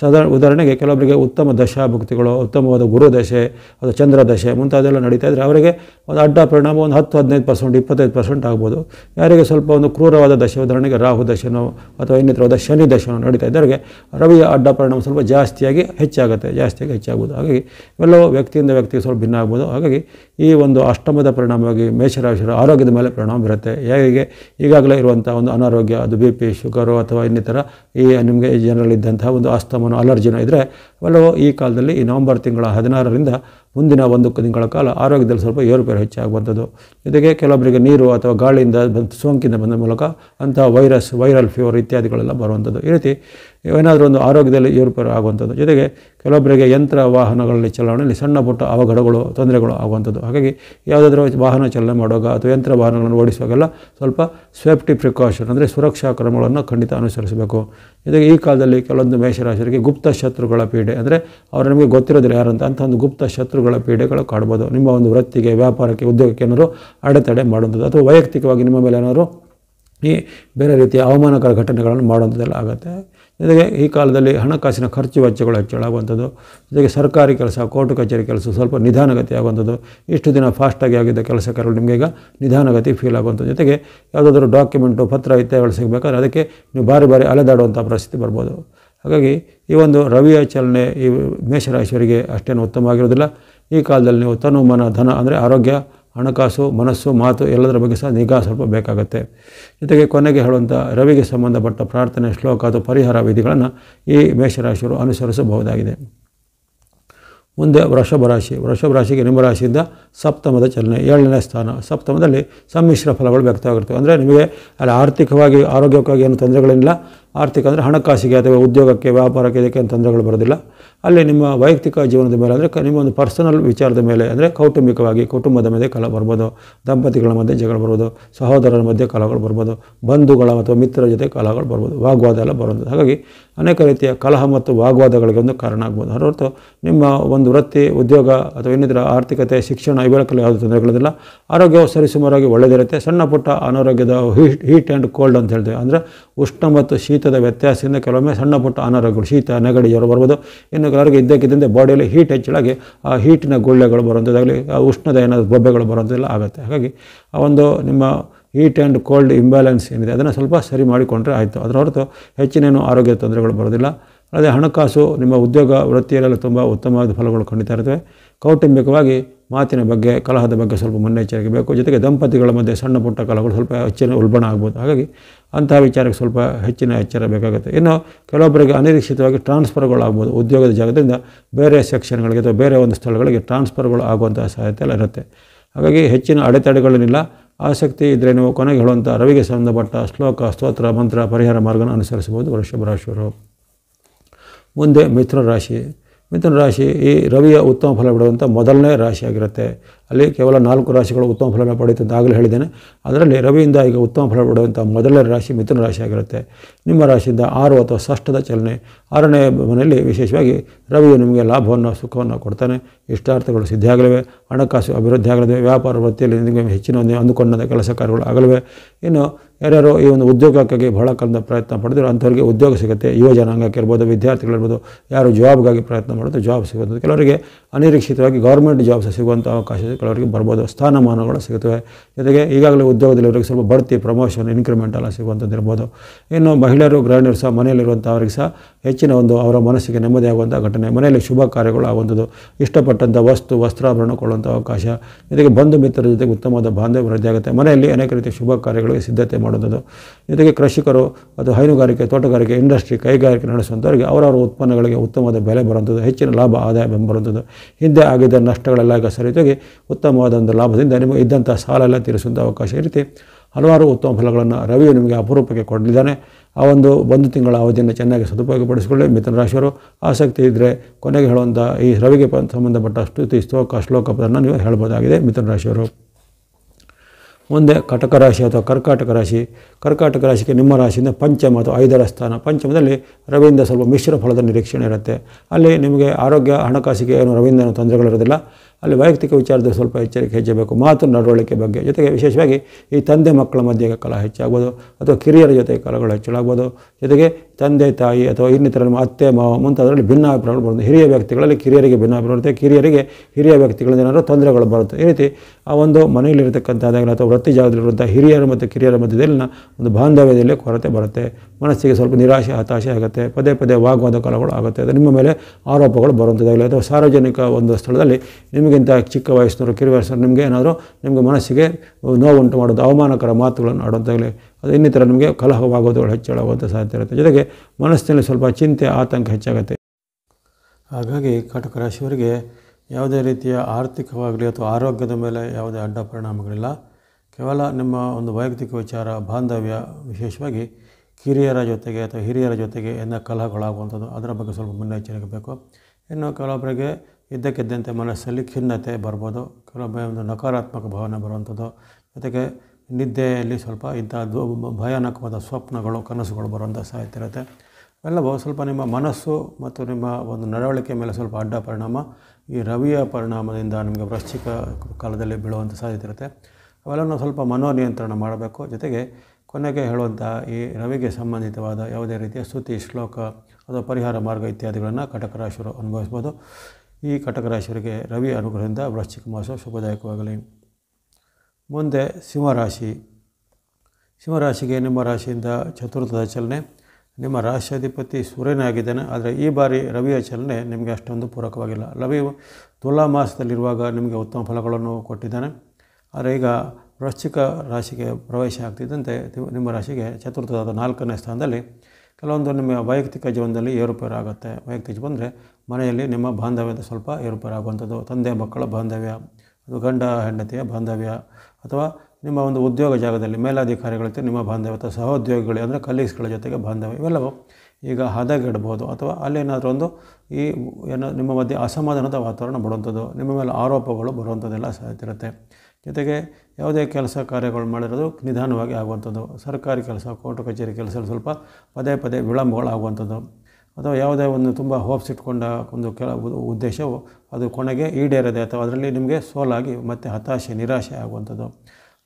ಸಾಧಾರಣ ಉದಾಹರಣೆಗೆ ಕೆಲವೊಬ್ಬರಿಗೆ ಉತ್ತಮ ದಶಾ ಭಕ್ತಿಗಳು ಉತ್ತಮವಾದ ಗುರು ದಶೆ ಅದು ಚಂದ್ರ ದಶೆ ಮುಂತಾದೆಲ್ಲ ನಡೀತಾ ಇದ್ದರೆ ಅವರಿಗೆ ಒಂದು ಅಡ್ಡ ಪರಿಣಾಮ ಒಂದು ಹತ್ತು ಹದಿನೈದು ಪರ್ಸೆಂಟ್ ಇಪ್ಪತ್ತೈದು ಪರ್ಸೆಂಟ್ ಆಗ್ಬೋದು ಯಾರಿಗೆ ಸ್ವಲ್ಪ ಒಂದು ಕ್ರೂರವಾದ ದಶೆ ಉದಾಹರಣೆಗೆ ರಾಹು ದಶೆನೋ ಅಥವಾ ಇನ್ನಿತರವಾದ ಶನಿ ದಶೆನೋ ನಡೀತಾ ಇದ್ದವರಿಗೆ ರವಿಯ ಅಡ್ಡ ಪರಿಣಾಮ ಸ್ವಲ್ಪ ಜಾಸ್ತಿಯಾಗಿ ಹೆಚ್ಚಾಗುತ್ತೆ ಜಾಸ್ತಿಯಾಗಿ ಹೆಚ್ಚಾಗ್ಬೋದು ಹಾಗಾಗಿ ಇವೆಲ್ಲವೂ ವ್ಯಕ್ತಿಯಿಂದ ವ್ಯಕ್ತಿಗೆ ಸ್ವಲ್ಪ ಭಿನ್ನ ಆಗ್ಬೋದು ಹಾಗಾಗಿ ಈ ಒಂದು ಅಷ್ಟಮದ ಪರಿಣಾಮವಾಗಿ ಮೇಷರಾಶಿರ ಆರೋಗ್ಯದ ಮೇಲೆ ಪರಿಣಾಮ ಬೀರುತ್ತೆ ಹೇಗೆ ಈಗಾಗಲೇ ಇರುವಂಥ ಒಂದು ಅನಾರೋಗ್ಯ ಅದು ಬಿ ಪಿ ಶುಗರು ಅಥವಾ ಇನ್ನಿತರ ಈ ನಿಮಗೆ ಜನರಲ್ಲಿದ್ದಂಥ ಒಂದು ಅಸ್ತಮ ಅಲರ್ಜಿನ ಅಲರ್ಜಿನೋ ಇದ್ದರೆ ಒಲವು ಈ ಕಾಲದಲ್ಲಿ ಈ ನವೆಂಬರ್ ತಿಂಗಳ ಹದಿನಾರರಿಂದ ಮುಂದಿನ ಒಂದು ತಿಂಗಳ ಕಾಲ ಆರೋಗ್ಯದಲ್ಲಿ ಸ್ವಲ್ಪ ಏರುಪೇರು ಹೆಚ್ಚಾಗುವಂಥದ್ದು ಜೊತೆಗೆ ಕೆಲವೊಬ್ಬರಿಗೆ ನೀರು ಅಥವಾ ಗಾಳಿಯಿಂದ ಬಂದು ಸೋಂಕಿಂದ ಬಂದ ಮೂಲಕ ಅಂತಹ ವೈರಸ್ ವೈರಲ್ ಫೀವರ್ ಇತ್ಯಾದಿಗಳೆಲ್ಲ ಬರುವಂಥದ್ದು ಈ ರೀತಿ ಏನಾದರೂ ಒಂದು ಆರೋಗ್ಯದಲ್ಲಿ ಏರುಪೇರು ಆಗುವಂಥದ್ದು ಜೊತೆಗೆ ಕೆಲವೊಬ್ಬರಿಗೆ ಯಂತ್ರ ವಾಹನಗಳಲ್ಲಿ ಚಲಾವಣೆಯಲ್ಲಿ ಸಣ್ಣ ಪುಟ್ಟ ಅವಘಡಗಳು ತೊಂದರೆಗಳು ಆಗುವಂಥದ್ದು ಹಾಗಾಗಿ ಯಾವುದಾದ್ರೂ ವಾಹನ ಚಲನೆ ಮಾಡುವಾಗ ಅಥವಾ ಯಂತ್ರ ವಾಹನಗಳನ್ನು ಓಡಿಸುವಾಗೆಲ್ಲ ಸ್ವಲ್ಪ ಸೇಫ್ಟಿ ಪ್ರಿಕಾಷನ್ ಅಂದರೆ ಸುರಕ್ಷಾ ಕ್ರಮಗಳನ್ನು ಖಂಡಿತ ಅನುಸರಿಸಬೇಕು ಜೊತೆಗೆ ಈ ಕಾಲದಲ್ಲಿ ಕೆಲವೊಂದು ಮೇಷರಾಶಿಯರಿಗೆ ಗುಪ್ತ ಶತ್ರುಗಳ ಪೀಡೆ ಅಂದರೆ ಅವರು ನಿಮಗೆ ಗೊತ್ತಿರೋದಿಲ್ಲ ಯಾರಂತ ಅಂಥ ಒಂದು ಗುಪ್ತ ಶತ್ರುಗಳ ಪೀಡೆಗಳು ಕಾಡ್ಬೋದು ನಿಮ್ಮ ಒಂದು ವೃತ್ತಿಗೆ ವ್ಯಾಪಾರಕ್ಕೆ ಉದ್ಯೋಗಕ್ಕೆ ಏನಾದರೂ ಅಡೆತಡೆ ಮಾಡುವಂಥದ್ದು ಅಥವಾ ವೈಯಕ್ತಿಕವಾಗಿ ನಿಮ್ಮ ಮೇಲೆ ಏನಾದರೂ ಈ ಬೇರೆ ರೀತಿಯ ಅವಮಾನಕರ ಘಟನೆಗಳನ್ನು ಮಾಡುವಂಥದ್ದೆಲ್ಲ ಆಗುತ್ತೆ ಜೊತೆಗೆ ಈ ಕಾಲದಲ್ಲಿ ಹಣಕಾಸಿನ ಖರ್ಚು ವೆಚ್ಚಗಳು ಹೆಚ್ಚಳಾಗುವಂಥದ್ದು ಜೊತೆಗೆ ಸರ್ಕಾರಿ ಕೆಲಸ ಕೋರ್ಟ್ ಕಚೇರಿ ಕೆಲಸ ಸ್ವಲ್ಪ ನಿಧಾನಗತಿ ಆಗುವಂಥದ್ದು ಇಷ್ಟು ದಿನ ಫಾಸ್ಟಾಗಿ ಆಗಿದ್ದ ಕೆಲಸ ಕಾರ್ಯಗಳು ನಿಮಗೆ ಈಗ ನಿಧಾನಗತಿ ಫೀಲ್ ಆಗುವಂಥದ್ದು ಜೊತೆಗೆ ಯಾವುದಾದ್ರೂ ಡಾಕ್ಯುಮೆಂಟು ಪತ್ರ ಇತ್ಯಾದಿಗಳು ಸಿಗಬೇಕಾದ್ರೆ ಅದಕ್ಕೆ ನೀವು ಬಾರಿ ಬಾರಿ ಅಲೆದಾಡುವಂಥ ಪರಿಸ್ಥಿತಿ ಬರ್ಬೋದು ಹಾಗಾಗಿ ಈ ಒಂದು ರವಿಯ ಚಲನೆ ಈ ಮೇಷರಾಶಿಯವರಿಗೆ ಅಷ್ಟೇನು ಉತ್ತಮವಾಗಿರೋದಿಲ್ಲ ಈ ಕಾಲದಲ್ಲಿ ನೀವು ತನು ಮನ ಧನ ಅಂದರೆ ಆರೋಗ್ಯ ಹಣಕಾಸು ಮನಸ್ಸು ಮಾತು ಎಲ್ಲದರ ಬಗ್ಗೆ ಸಹ ನಿಗಾ ಸ್ವಲ್ಪ ಬೇಕಾಗುತ್ತೆ ಜೊತೆಗೆ ಕೊನೆಗೆ ಹೇಳುವಂಥ ರವಿಗೆ ಸಂಬಂಧಪಟ್ಟ ಪ್ರಾರ್ಥನೆ ಶ್ಲೋಕ ಅಥವಾ ಪರಿಹಾರ ವಿಧಿಗಳನ್ನು ಈ ಮೇಷರಾಶಿಯವರು ಅನುಸರಿಸಬಹುದಾಗಿದೆ ಮುಂದೆ ವೃಷಭ ರಾಶಿ ವೃಷಭ ರಾಶಿಗೆ ನಿಮ್ಮ ರಾಶಿಯಿಂದ ಸಪ್ತಮದ ಚಲನೆ ಏಳನೇ ಸ್ಥಾನ ಸಪ್ತಮದಲ್ಲಿ ಸಮ್ಮಿಶ್ರ ಫಲಗಳು ವ್ಯಕ್ತವಾಗಿರ್ತವೆ ಅಂದರೆ ನಿಮಗೆ ಅಲ್ಲಿ ಆರ್ಥಿಕವಾಗಿ ಆರೋಗ್ಯಕ್ಕಾಗಿ ಏನು ತೊಂದರೆಗಳಿಲ್ಲ ಆರ್ಥಿಕ ಅಂದರೆ ಹಣಕಾಸಿಗೆ ಅಥವಾ ಉದ್ಯೋಗಕ್ಕೆ ವ್ಯಾಪಾರಕ್ಕೆ ಇದಕ್ಕೆ ತೊಂದರೆಗಳು ಬರೋದಿಲ್ಲ ಅಲ್ಲಿ ನಿಮ್ಮ ವೈಯಕ್ತಿಕ ಜೀವನದ ಮೇಲೆ ಅಂದರೆ ನಿಮ್ಮ ಒಂದು ಪರ್ಸನಲ್ ವಿಚಾರದ ಮೇಲೆ ಅಂದರೆ ಕೌಟುಂಬಿಕವಾಗಿ ಕುಟುಂಬದ ಮೇಲೆ ಕಲ ಬರ್ಬೋದು ದಂಪತಿಗಳ ಮಧ್ಯೆ ಜಗಳ ಬರ್ಬೋದು ಸಹೋದರರ ಮಧ್ಯೆ ಕಲಹಗಳು ಬರ್ಬೋದು ಬಂಧುಗಳ ಅಥವಾ ಮಿತ್ರರ ಜೊತೆ ಕಲಹಗಳು ಬರ್ಬೋದು ವಾಗ್ವಾದ ಎಲ್ಲ ಬರೋದು ಹಾಗಾಗಿ ಅನೇಕ ರೀತಿಯ ಕಲಹ ಮತ್ತು ವಾಗ್ವಾದಗಳಿಗೆ ಒಂದು ಕಾರಣ ಆಗ್ಬೋದು ಹೊರತು ನಿಮ್ಮ ಒಂದು ವೃತ್ತಿ ಉದ್ಯೋಗ ಅಥವಾ ಇನ್ನಿತರ ಆರ್ಥಿಕತೆ ಶಿಕ್ಷಣ ಇವೆಲ್ಲಕ್ಕಲ್ಲಿ ಯಾವುದೂ ತೊಂದರೆಗಳಿಲ್ಲ ಆರೋಗ್ಯವು ಸರಿಸುಮಾರಾಗಿ ಒಳ್ಳೆಯದಿರುತ್ತೆ ಸಣ್ಣ ಪುಟ್ಟ ಅನಾರೋಗ್ಯದ ಹೀಟ್ ಹೀಟ್ ಆ್ಯಂಡ್ ಕೋಲ್ಡ್ ಅಂತ ಹೇಳ್ತೇವೆ ಅಂದರೆ ಉಷ್ಣ ಮತ್ತು ಶೀತ ಶೀತದ ವ್ಯತ್ಯಾಸದಿಂದ ಕೆಲವೊಮ್ಮೆ ಸಣ್ಣ ಪುಟ್ಟ ಅನಾರೋಗ್ಯಗಳು ಶೀತ ನೆಗಡಿ ಜ್ವರ ಬರ್ಬೋದು ಇನ್ನು ಕೆಲವರಿಗೆ ಇದ್ದಕ್ಕಿದ್ದಂತೆ ಬಾಡಿಯಲ್ಲಿ ಹೀಟ್ ಹೆಚ್ಚಳಾಗಿ ಆ ಹೀಟಿನ ಗುಳ್ಳೆಗಳು ಬರೋಂಥದ್ದಾಗಲಿ ಉಷ್ಣದ ಏನಾದರೂ ಬೊಬ್ಬೆಗಳು ಬರೋಂಥದ್ದೆಲ್ಲ ಆಗುತ್ತೆ ಹಾಗಾಗಿ ಆ ಒಂದು ನಿಮ್ಮ ಹೀಟ್ ಆ್ಯಂಡ್ ಕೋಲ್ಡ್ ಇಂಬ್ಯಾಲೆನ್ಸ್ ಏನಿದೆ ಅದನ್ನು ಸ್ವಲ್ಪ ಸರಿ ಮಾಡಿಕೊಂಡ್ರೆ ಆಯಿತು ಅದರ ಹೊರತು ಹೆಚ್ಚಿನೇನು ಆರೋಗ್ಯ ತೊಂದರೆಗಳು ಬರೋದಿಲ್ಲ ಅದೇ ಹಣಕಾಸು ನಿಮ್ಮ ಉದ್ಯೋಗ ವೃತ್ತಿಯಲ್ಲೆಲ್ಲ ತುಂಬ ಉತ್ತಮವಾದ ಫಲಗಳು ಖಂಡಿತ ಇರ್ತವೆ ಕೌಟುಂಬಿಕವಾಗಿ ಮಾತಿನ ಬಗ್ಗೆ ಕಲಹದ ಬಗ್ಗೆ ಸ್ವಲ್ಪ ಮುನ್ನೆಚ್ಚರಿಕೆ ಬೇಕು ಜೊತೆಗೆ ದಂಪತಿಗಳ ಮಧ್ಯೆ ಸಣ್ಣ ಪುಟ್ಟ ಕಲಹಗಳು ಸ್ವಲ್ಪ ಹೆಚ್ಚಿನ ಉಲ್ಬಣ ಆಗ್ಬೋದು ಹಾಗಾಗಿ ಅಂತಹ ವಿಚಾರಕ್ಕೆ ಸ್ವಲ್ಪ ಹೆಚ್ಚಿನ ಎಚ್ಚರ ಬೇಕಾಗುತ್ತೆ ಇನ್ನು ಕೆಲವೊಬ್ಬರಿಗೆ ಅನಿರೀಕ್ಷಿತವಾಗಿ ಟ್ರಾನ್ಸ್ಫರ್ಗಳಾಗ್ಬೋದು ಉದ್ಯೋಗದ ಜಾಗದಿಂದ ಬೇರೆ ಸೆಕ್ಷನ್ಗಳಿಗೆ ಅಥವಾ ಬೇರೆ ಒಂದು ಸ್ಥಳಗಳಿಗೆ ಟ್ರಾನ್ಸ್ಫರ್ಗಳು ಆಗುವಂಥ ಸಾಧ್ಯತೆ ಎಲ್ಲ ಇರುತ್ತೆ ಹಾಗಾಗಿ ಹೆಚ್ಚಿನ ಅಡೆತಡೆಗಳೇನಿಲ್ಲ ಆಸಕ್ತಿ ಇದ್ದರೆ ನೀವು ಕೊನೆಗೆ ಹೇಳುವಂಥ ರವಿಗೆ ಸಂಬಂಧಪಟ್ಟ ಶ್ಲೋಕ ಸ್ತೋತ್ರ ಮಂತ್ರ ಪರಿಹಾರ ಮಾರ್ಗನ ಅನುಸರಿಸಬಹುದು ವೃಷಭ ಮುಂದೆ ಮಿತ್ರರಾಶಿ ರಾಶಿ ಮಿಥುನ ರಾಶಿ ಈ ರವಿಯ ಉತ್ತಮ ಫಲ ಬಿಡುವಂಥ ಮೊದಲನೇ ರಾಶಿಯಾಗಿರುತ್ತೆ ಅಲ್ಲಿ ಕೇವಲ ನಾಲ್ಕು ರಾಶಿಗಳು ಉತ್ತಮ ಫಲನ ಪಡೆಯುತ್ತೆ ಅಂತ ಆಗಲೇ ಹೇಳಿದ್ದೇನೆ ಅದರಲ್ಲಿ ರವಿಯಿಂದ ಈಗ ಉತ್ತಮ ಫಲ ಬಿಡುವಂಥ ಮೊದಲನೇ ರಾಶಿ ಮಿಥುನ ರಾಶಿಯಾಗಿರುತ್ತೆ ನಿಮ್ಮ ರಾಶಿಯಿಂದ ಆರು ಅಥವಾ ಷಷ್ಠದ ಚಲನೆ ಆರನೇ ಮನೆಯಲ್ಲಿ ವಿಶೇಷವಾಗಿ ರವಿಯು ನಿಮಗೆ ಲಾಭವನ್ನು ಸುಖವನ್ನು ಕೊಡ್ತಾನೆ ಇಷ್ಟಾರ್ಥಗಳು ಸಿದ್ಧಿಯಾಗಲಿವೆ ಹಣಕಾಸು ಅಭಿವೃದ್ಧಿ ಆಗಲಿದೆ ವ್ಯಾಪಾರ ವೃತ್ತಿಯಲ್ಲಿ ನಿಮಗೆ ಹೆಚ್ಚಿನ ಒಂದು ಅಂದುಕೊಂಡ ಕೆಲಸ ಕಾರ್ಯಗಳು ಆಗಲಿವೆ ಇನ್ನು ಯಾರ್ಯಾರು ಈ ಒಂದು ಉದ್ಯೋಗಕ್ಕಾಗಿ ಬಹಳ ಕಾಲದ ಪ್ರಯತ್ನ ಪಡೆದಿರೋ ಅಂಥವ್ರಿಗೆ ಉದ್ಯೋಗ ಸಿಗುತ್ತೆ ಯುವ ಜನಾಂಗಕ್ಕೆ ಇರ್ಬೋದು ವಿದ್ಯಾರ್ಥಿಗಳಿರ್ಬೋದು ಯಾರು ಜಾಬ್ಗಾಗಿ ಪ್ರಯತ್ನ ಮಾಡೋದು ಜಾಬ್ ಸಿಗೋದು ಕೆಲವರಿಗೆ ಅನಿರೀಕ್ಷಿತವಾಗಿ ಗೌರ್ಮೆಂಟ್ ಜಾಬ್ಸ್ ಸಿಗುವಂಥ ಅವಕಾಶ ಕೆಲವರಿಗೆ ಬರ್ಬೋದು ಸ್ಥಾನಮಾನಗಳು ಸಿಗುತ್ತವೆ ಜೊತೆಗೆ ಈಗಾಗಲೇ ಉದ್ಯೋಗದಲ್ಲಿರೋರಿಗೆ ಸ್ವಲ್ಪ ಬಡ್ತಿ ಪ್ರಮೋಷನ್ ಇನ್ಕ್ರಿಮೆಂಟ್ ಎಲ್ಲ ಸಿಗುವಂಥದ್ದು ಇರ್ಬೋದು ಇನ್ನು ಮಹಿಳೆಯರು ಗ್ರಾಂಡರ್ ಸಹ ಮನೆಯಲ್ಲಿರುವಂಥವ್ರಿಗೆ ಸಹ ಹೆಚ್ಚಿನ ಒಂದು ಅವರ ಮನಸ್ಸಿಗೆ ನೆಮ್ಮದಿಯಾಗುವಂಥ ಘಟನೆ ಮನೆಯಲ್ಲಿ ಶುಭ ಕಾರ್ಯಗಳು ಆಗುವಂಥದ್ದು ಇಷ್ಟಪಟ್ಟಂಥ ವಸ್ತು ವಸ್ತ್ರಾಭರಣ ಕೊಳ್ಳುವಂಥ ಅವಕಾಶ ಜೊತೆಗೆ ಬಂಧು ಮಿತ್ರರ ಜೊತೆಗೆ ಉತ್ತಮವಾದ ಬಾಂಧವ್ಯ ವೃದ್ಧಿಯಾಗುತ್ತೆ ಮನೆಯಲ್ಲಿ ಅನೇಕ ರೀತಿಯ ಶುಭ ಕಾರ್ಯಗಳಿಗೆ ಸಿದ್ಧತೆ ಮಾಡುವಂಥದ್ದು ಜೊತೆಗೆ ಕೃಷಿಕರು ಅದು ಹೈನುಗಾರಿಕೆ ತೋಟಗಾರಿಕೆ ಇಂಡಸ್ಟ್ರಿ ಕೈಗಾರಿಕೆ ನಡೆಸುವಂಥವ್ರಿಗೆ ಅವರವರ ಉತ್ಪನ್ನಗಳಿಗೆ ಉತ್ತಮವಾದ ಬೆಲೆ ಬರುವಂಥದ್ದು ಹೆಚ್ಚಿನ ಲಾಭ ಆದಾಯ ಬೆಂಬರುವಂಥದ್ದು ಹಿಂದೆ ಆಗಿದ್ದ ನಷ್ಟಗಳೆಲ್ಲ ಸರಿದೋಗಿ ಉತ್ತಮವಾದ ಒಂದು ಲಾಭದಿಂದ ನಿಮಗೆ ಇದ್ದಂಥ ಸಾಲ ತೀರಿಸುವಂಥ ಅವಕಾಶ ಇರುತ್ತೆ ಹಲವಾರು ಉತ್ತಮ ಫಲಗಳನ್ನು ರವಿಯು ನಿಮಗೆ ಅಪರೂಪಕ್ಕೆ ಕೊಡಲಿದ್ದಾನೆ ಆ ಒಂದು ಒಂದು ತಿಂಗಳ ಅವಧಿಯನ್ನು ಚೆನ್ನಾಗಿ ಸದುಪಯೋಗಪಡಿಸಿಕೊಳ್ಳಿ ಮಿಥುನ ರಾಶಿಯವರು ಆಸಕ್ತಿ ಇದ್ದರೆ ಕೊನೆಗೆ ಹೇಳುವಂಥ ಈ ರವಿಗೆ ಸಂಬಂಧಪಟ್ಟ ಸ್ತುತಿ ಶ್ಲೋಕ ಶ್ಲೋಕವನ್ನು ನೀವು ಹೇಳ್ಬೋದಾಗಿದೆ ಮಿಥುನ ರಾಶಿಯವರು ಮುಂದೆ ಕಟಕ ರಾಶಿ ಅಥವಾ ಕರ್ಕಾಟಕ ರಾಶಿ ಕರ್ಕಾಟಕ ರಾಶಿಗೆ ನಿಮ್ಮ ರಾಶಿಯಿಂದ ಪಂಚಮ ಅಥವಾ ಐದರ ಸ್ಥಾನ ಪಂಚಮದಲ್ಲಿ ರವೀಂದ್ರ ಸ್ವಲ್ಪ ಮಿಶ್ರ ಫಲದ ನಿರೀಕ್ಷಣೆ ಇರುತ್ತೆ ಅಲ್ಲಿ ನಿಮಗೆ ಆರೋಗ್ಯ ಹಣಕಾಸಿಗೆ ಏನು ರವಿಯಿಂದ ತೊಂದರೆಗಳಿರೋದಿಲ್ಲ ಅಲ್ಲಿ ವೈಯಕ್ತಿಕ ವಿಚಾರದಲ್ಲಿ ಸ್ವಲ್ಪ ಎಚ್ಚರಿಕೆ ಹೆಚ್ಚಬೇಕು ಮಾತು ನಡವಳಿಕೆ ಬಗ್ಗೆ ಜೊತೆಗೆ ವಿಶೇಷವಾಗಿ ಈ ತಂದೆ ಮಕ್ಕಳ ಮಧ್ಯೆ ಕಲಹ ಹೆಚ್ಚಾಗ್ಬೋದು ಅಥವಾ ಕಿರಿಯರ ಜೊತೆ ಕಲಗಳು ಹೆಚ್ಚಳಾಗ್ಬೋದು ಜೊತೆಗೆ ತಂದೆ ತಾಯಿ ಅಥವಾ ಇನ್ನಿತರ ಅತ್ತೆ ಮಾವ ಮುಂತಾದರಲ್ಲಿ ಭಿನ್ನಾಭಿಪ್ರಾಯಗಳು ಬರುತ್ತೆ ಹಿರಿಯ ವ್ಯಕ್ತಿಗಳಲ್ಲಿ ಕಿರಿಯರಿಗೆ ಭಿನ್ನಾಭಿಪ್ರಾಯ ಬರುತ್ತೆ ಕಿರಿಯರಿಗೆ ಹಿರಿಯ ವ್ಯಕ್ತಿಗಳಿಂದ ಏನಾದರೂ ತೊಂದರೆಗಳು ಬರುತ್ತೆ ಈ ರೀತಿ ಆ ಒಂದು ಮನೆಯಲ್ಲಿರತಕ್ಕಂಥ ಅಥವಾ ವೃತ್ತಿ ಜಾಗದಲ್ಲಿರುವಂಥ ಹಿರಿಯರ ಮತ್ತು ಕಿರಿಯರ ಮಧ್ಯದಲ್ಲಿನ ಒಂದು ಬಾಂಧವ್ಯದಲ್ಲಿ ಕೊರತೆ ಬರುತ್ತೆ ಮನಸ್ಸಿಗೆ ಸ್ವಲ್ಪ ನಿರಾಶೆ ಹತಾಶೆ ಆಗುತ್ತೆ ಪದೇ ಪದೇ ವಾಗ್ವಾದ ಕಾಲಗಳು ಆಗುತ್ತೆ ಅದು ನಿಮ್ಮ ಮೇಲೆ ಆರೋಪಗಳು ಬರುವಂಥದ್ದಾಗಲಿ ಅಥವಾ ಸಾರ್ವಜನಿಕ ಒಂದು ಸ್ಥಳದಲ್ಲಿ ನಿಮಗಿಂತ ಚಿಕ್ಕ ವಯಸ್ಸಿನವರು ಕಿರಿ ವಯಸ್ಸರು ನಿಮಗೆ ಏನಾದರೂ ನಿಮಗೆ ಮನಸ್ಸಿಗೆ ನೋವುಂಟು ಮಾಡೋದು ಅವಮಾನಕರ ಮಾತುಗಳನ್ನು ಆಡೋದಾಗಲಿ ಅದು ಇನ್ನಿತರ ನಿಮಗೆ ಹೆಚ್ಚಳ ಹೆಚ್ಚಳವಾಗುವಂಥ ಸಾಧ್ಯ ಇರುತ್ತೆ ಜೊತೆಗೆ ಮನಸ್ಸಿನಲ್ಲಿ ಸ್ವಲ್ಪ ಚಿಂತೆ ಆತಂಕ ಹೆಚ್ಚಾಗುತ್ತೆ ಹಾಗಾಗಿ ಕಟಕ ರಾಶಿಯವರಿಗೆ ಯಾವುದೇ ರೀತಿಯ ಆರ್ಥಿಕವಾಗಲಿ ಅಥವಾ ಆರೋಗ್ಯದ ಮೇಲೆ ಯಾವುದೇ ಅಡ್ಡ ಪರಿಣಾಮಗಳಿಲ್ಲ ಕೇವಲ ನಿಮ್ಮ ಒಂದು ವೈಯಕ್ತಿಕ ವಿಚಾರ ಬಾಂಧವ್ಯ ವಿಶೇಷವಾಗಿ ಕಿರಿಯರ ಜೊತೆಗೆ ಅಥವಾ ಹಿರಿಯರ ಜೊತೆಗೆ ಏನೋ ಕಲಹಗಳಾಗುವಂಥದ್ದು ಅದರ ಬಗ್ಗೆ ಸ್ವಲ್ಪ ಮುನ್ನೆಚ್ಚರಿಕೆ ಬೇಕು ಇನ್ನು ಕೆಲವೊಬ್ಬರಿಗೆ ಇದ್ದಕ್ಕಿದ್ದಂತೆ ಮನಸ್ಸಲ್ಲಿ ಖಿನ್ನತೆ ಬರ್ಬೋದು ಕೆಲವೊಬ್ಬ ಒಂದು ನಕಾರಾತ್ಮಕ ಭಾವನೆ ಬರುವಂಥದ್ದು ಜೊತೆಗೆ ನಿದ್ದೆಯಲ್ಲಿ ಸ್ವಲ್ಪ ಇಂಥ ಭಯಾನಕವಾದ ಸ್ವಪ್ನಗಳು ಕನಸುಗಳು ಬರುವಂಥ ಸಾಹಿತ್ಯ ಇರುತ್ತೆ ಎಲ್ಲವೂ ಸ್ವಲ್ಪ ನಿಮ್ಮ ಮನಸ್ಸು ಮತ್ತು ನಿಮ್ಮ ಒಂದು ನಡವಳಿಕೆ ಮೇಲೆ ಸ್ವಲ್ಪ ಅಡ್ಡ ಪರಿಣಾಮ ಈ ರವಿಯ ಪರಿಣಾಮದಿಂದ ನಿಮಗೆ ವೃಶ್ಚಿಕ ಕಾಲದಲ್ಲಿ ಬೀಳುವಂಥ ಸಾಧ್ಯತೆ ಇರುತ್ತೆ ಅವೆಲ್ಲ ಸ್ವಲ್ಪ ಮನೋನಿಯಂತ್ರಣ ಮಾಡಬೇಕು ಜೊತೆಗೆ ಕೊನೆಗೆ ಹೇಳುವಂಥ ಈ ರವಿಗೆ ಸಂಬಂಧಿತವಾದ ಯಾವುದೇ ರೀತಿಯ ಸ್ತುತಿ ಶ್ಲೋಕ ಅಥವಾ ಪರಿಹಾರ ಮಾರ್ಗ ಇತ್ಯಾದಿಗಳನ್ನು ಕಟಕ ರಾಶಿಯವರು ಅನುಭವಿಸ್ಬೋದು ಈ ಕಟಕ ರವಿ ಅನುಗ್ರಹದಿಂದ ವೃಶ್ಚಿಕ ಮಾಸ ಶುಭದಾಯಕವಾಗಲಿ ಮುಂದೆ ಸಿಂಹರಾಶಿ ಸಿಂಹರಾಶಿಗೆ ನಿಮ್ಮ ರಾಶಿಯಿಂದ ಚತುರ್ಥದ ಚಲನೆ ನಿಮ್ಮ ರಾಷ್ಟ್ರಾಧಿಪತಿ ಆಗಿದ್ದಾನೆ ಆದರೆ ಈ ಬಾರಿ ರವಿಯ ಚಲನೆ ನಿಮಗೆ ಅಷ್ಟೊಂದು ಪೂರಕವಾಗಿಲ್ಲ ರವಿ ತುಲಾ ಮಾಸದಲ್ಲಿರುವಾಗ ನಿಮಗೆ ಉತ್ತಮ ಫಲಗಳನ್ನು ಕೊಟ್ಟಿದ್ದಾನೆ ಆದರೆ ಈಗ ವೃಶ್ಚಿಕ ರಾಶಿಗೆ ಪ್ರವೇಶ ಆಗ್ತಿದ್ದಂತೆ ನಿಮ್ಮ ರಾಶಿಗೆ ಚತುರ್ಥದಾದ ನಾಲ್ಕನೇ ಸ್ಥಾನದಲ್ಲಿ ಕೆಲವೊಂದು ನಿಮ್ಮ ವೈಯಕ್ತಿಕ ಜೀವನದಲ್ಲಿ ಏರುಪೇರು ಆಗುತ್ತೆ ವೈಯಕ್ತಿಕ ಬಂದರೆ ಮನೆಯಲ್ಲಿ ನಿಮ್ಮ ಬಾಂಧವ್ಯದ ಸ್ವಲ್ಪ ಏರುಪೇರಾಗುವಂಥದ್ದು ಆಗುವಂಥದ್ದು ತಂದೆ ಮಕ್ಕಳ ಬಾಂಧವ್ಯ ಅದು ಗಂಡ ಹೆಂಡತಿಯ ಬಾಂಧವ್ಯ ಅಥವಾ ನಿಮ್ಮ ಒಂದು ಉದ್ಯೋಗ ಜಾಗದಲ್ಲಿ ಮೇಲಾಧಿಕಾರಿಗಳ ಜೊತೆ ನಿಮ್ಮ ಬಾಂಧವ್ಯ ಅಥವಾ ಸಹೋದ್ಯೋಗಿಗಳು ಅಂದರೆ ಕಲೀಗ್ಸ್ಗಳ ಜೊತೆಗೆ ಬಾಂಧವ್ಯ ಇವೆಲ್ಲವೂ ಈಗ ಹದಗೆಡ್ಬೋದು ಅಥವಾ ಅಲ್ಲೇನಾದರೂ ಒಂದು ಈ ಏನೋ ನಿಮ್ಮ ಮಧ್ಯೆ ಅಸಮಾಧಾನದ ವಾತಾವರಣ ಬರುವಂಥದ್ದು ನಿಮ್ಮ ಮೇಲೆ ಆರೋಪಗಳು ಬರುವಂಥದ್ದೆಲ್ಲ ಸಾಧ್ಯತೆ ಇರುತ್ತೆ ಜೊತೆಗೆ ಯಾವುದೇ ಕೆಲಸ ಕಾರ್ಯಗಳು ಮಾಡಿರೋದು ನಿಧಾನವಾಗಿ ಆಗುವಂಥದ್ದು ಸರ್ಕಾರಿ ಕೆಲಸ ಕೋರ್ಟ್ ಕಚೇರಿ ಕೆಲಸ ಸ್ವಲ್ಪ ಪದೇ ಪದೇ ವಿಳಂಬಗಳಾಗುವಂಥದ್ದು ಅಥವಾ ಯಾವುದೇ ಒಂದು ತುಂಬ ಹೋಪ್ಸ್ ಇಟ್ಕೊಂಡ ಒಂದು ಕೆಲ ಉದ್ದೇಶವು ಅದು ಕೊನೆಗೆ ಈಡೇರದೆ ಅಥವಾ ಅದರಲ್ಲಿ ನಿಮಗೆ ಸೋಲಾಗಿ ಮತ್ತೆ ಹತಾಶೆ ನಿರಾಶೆ ಆಗುವಂಥದ್ದು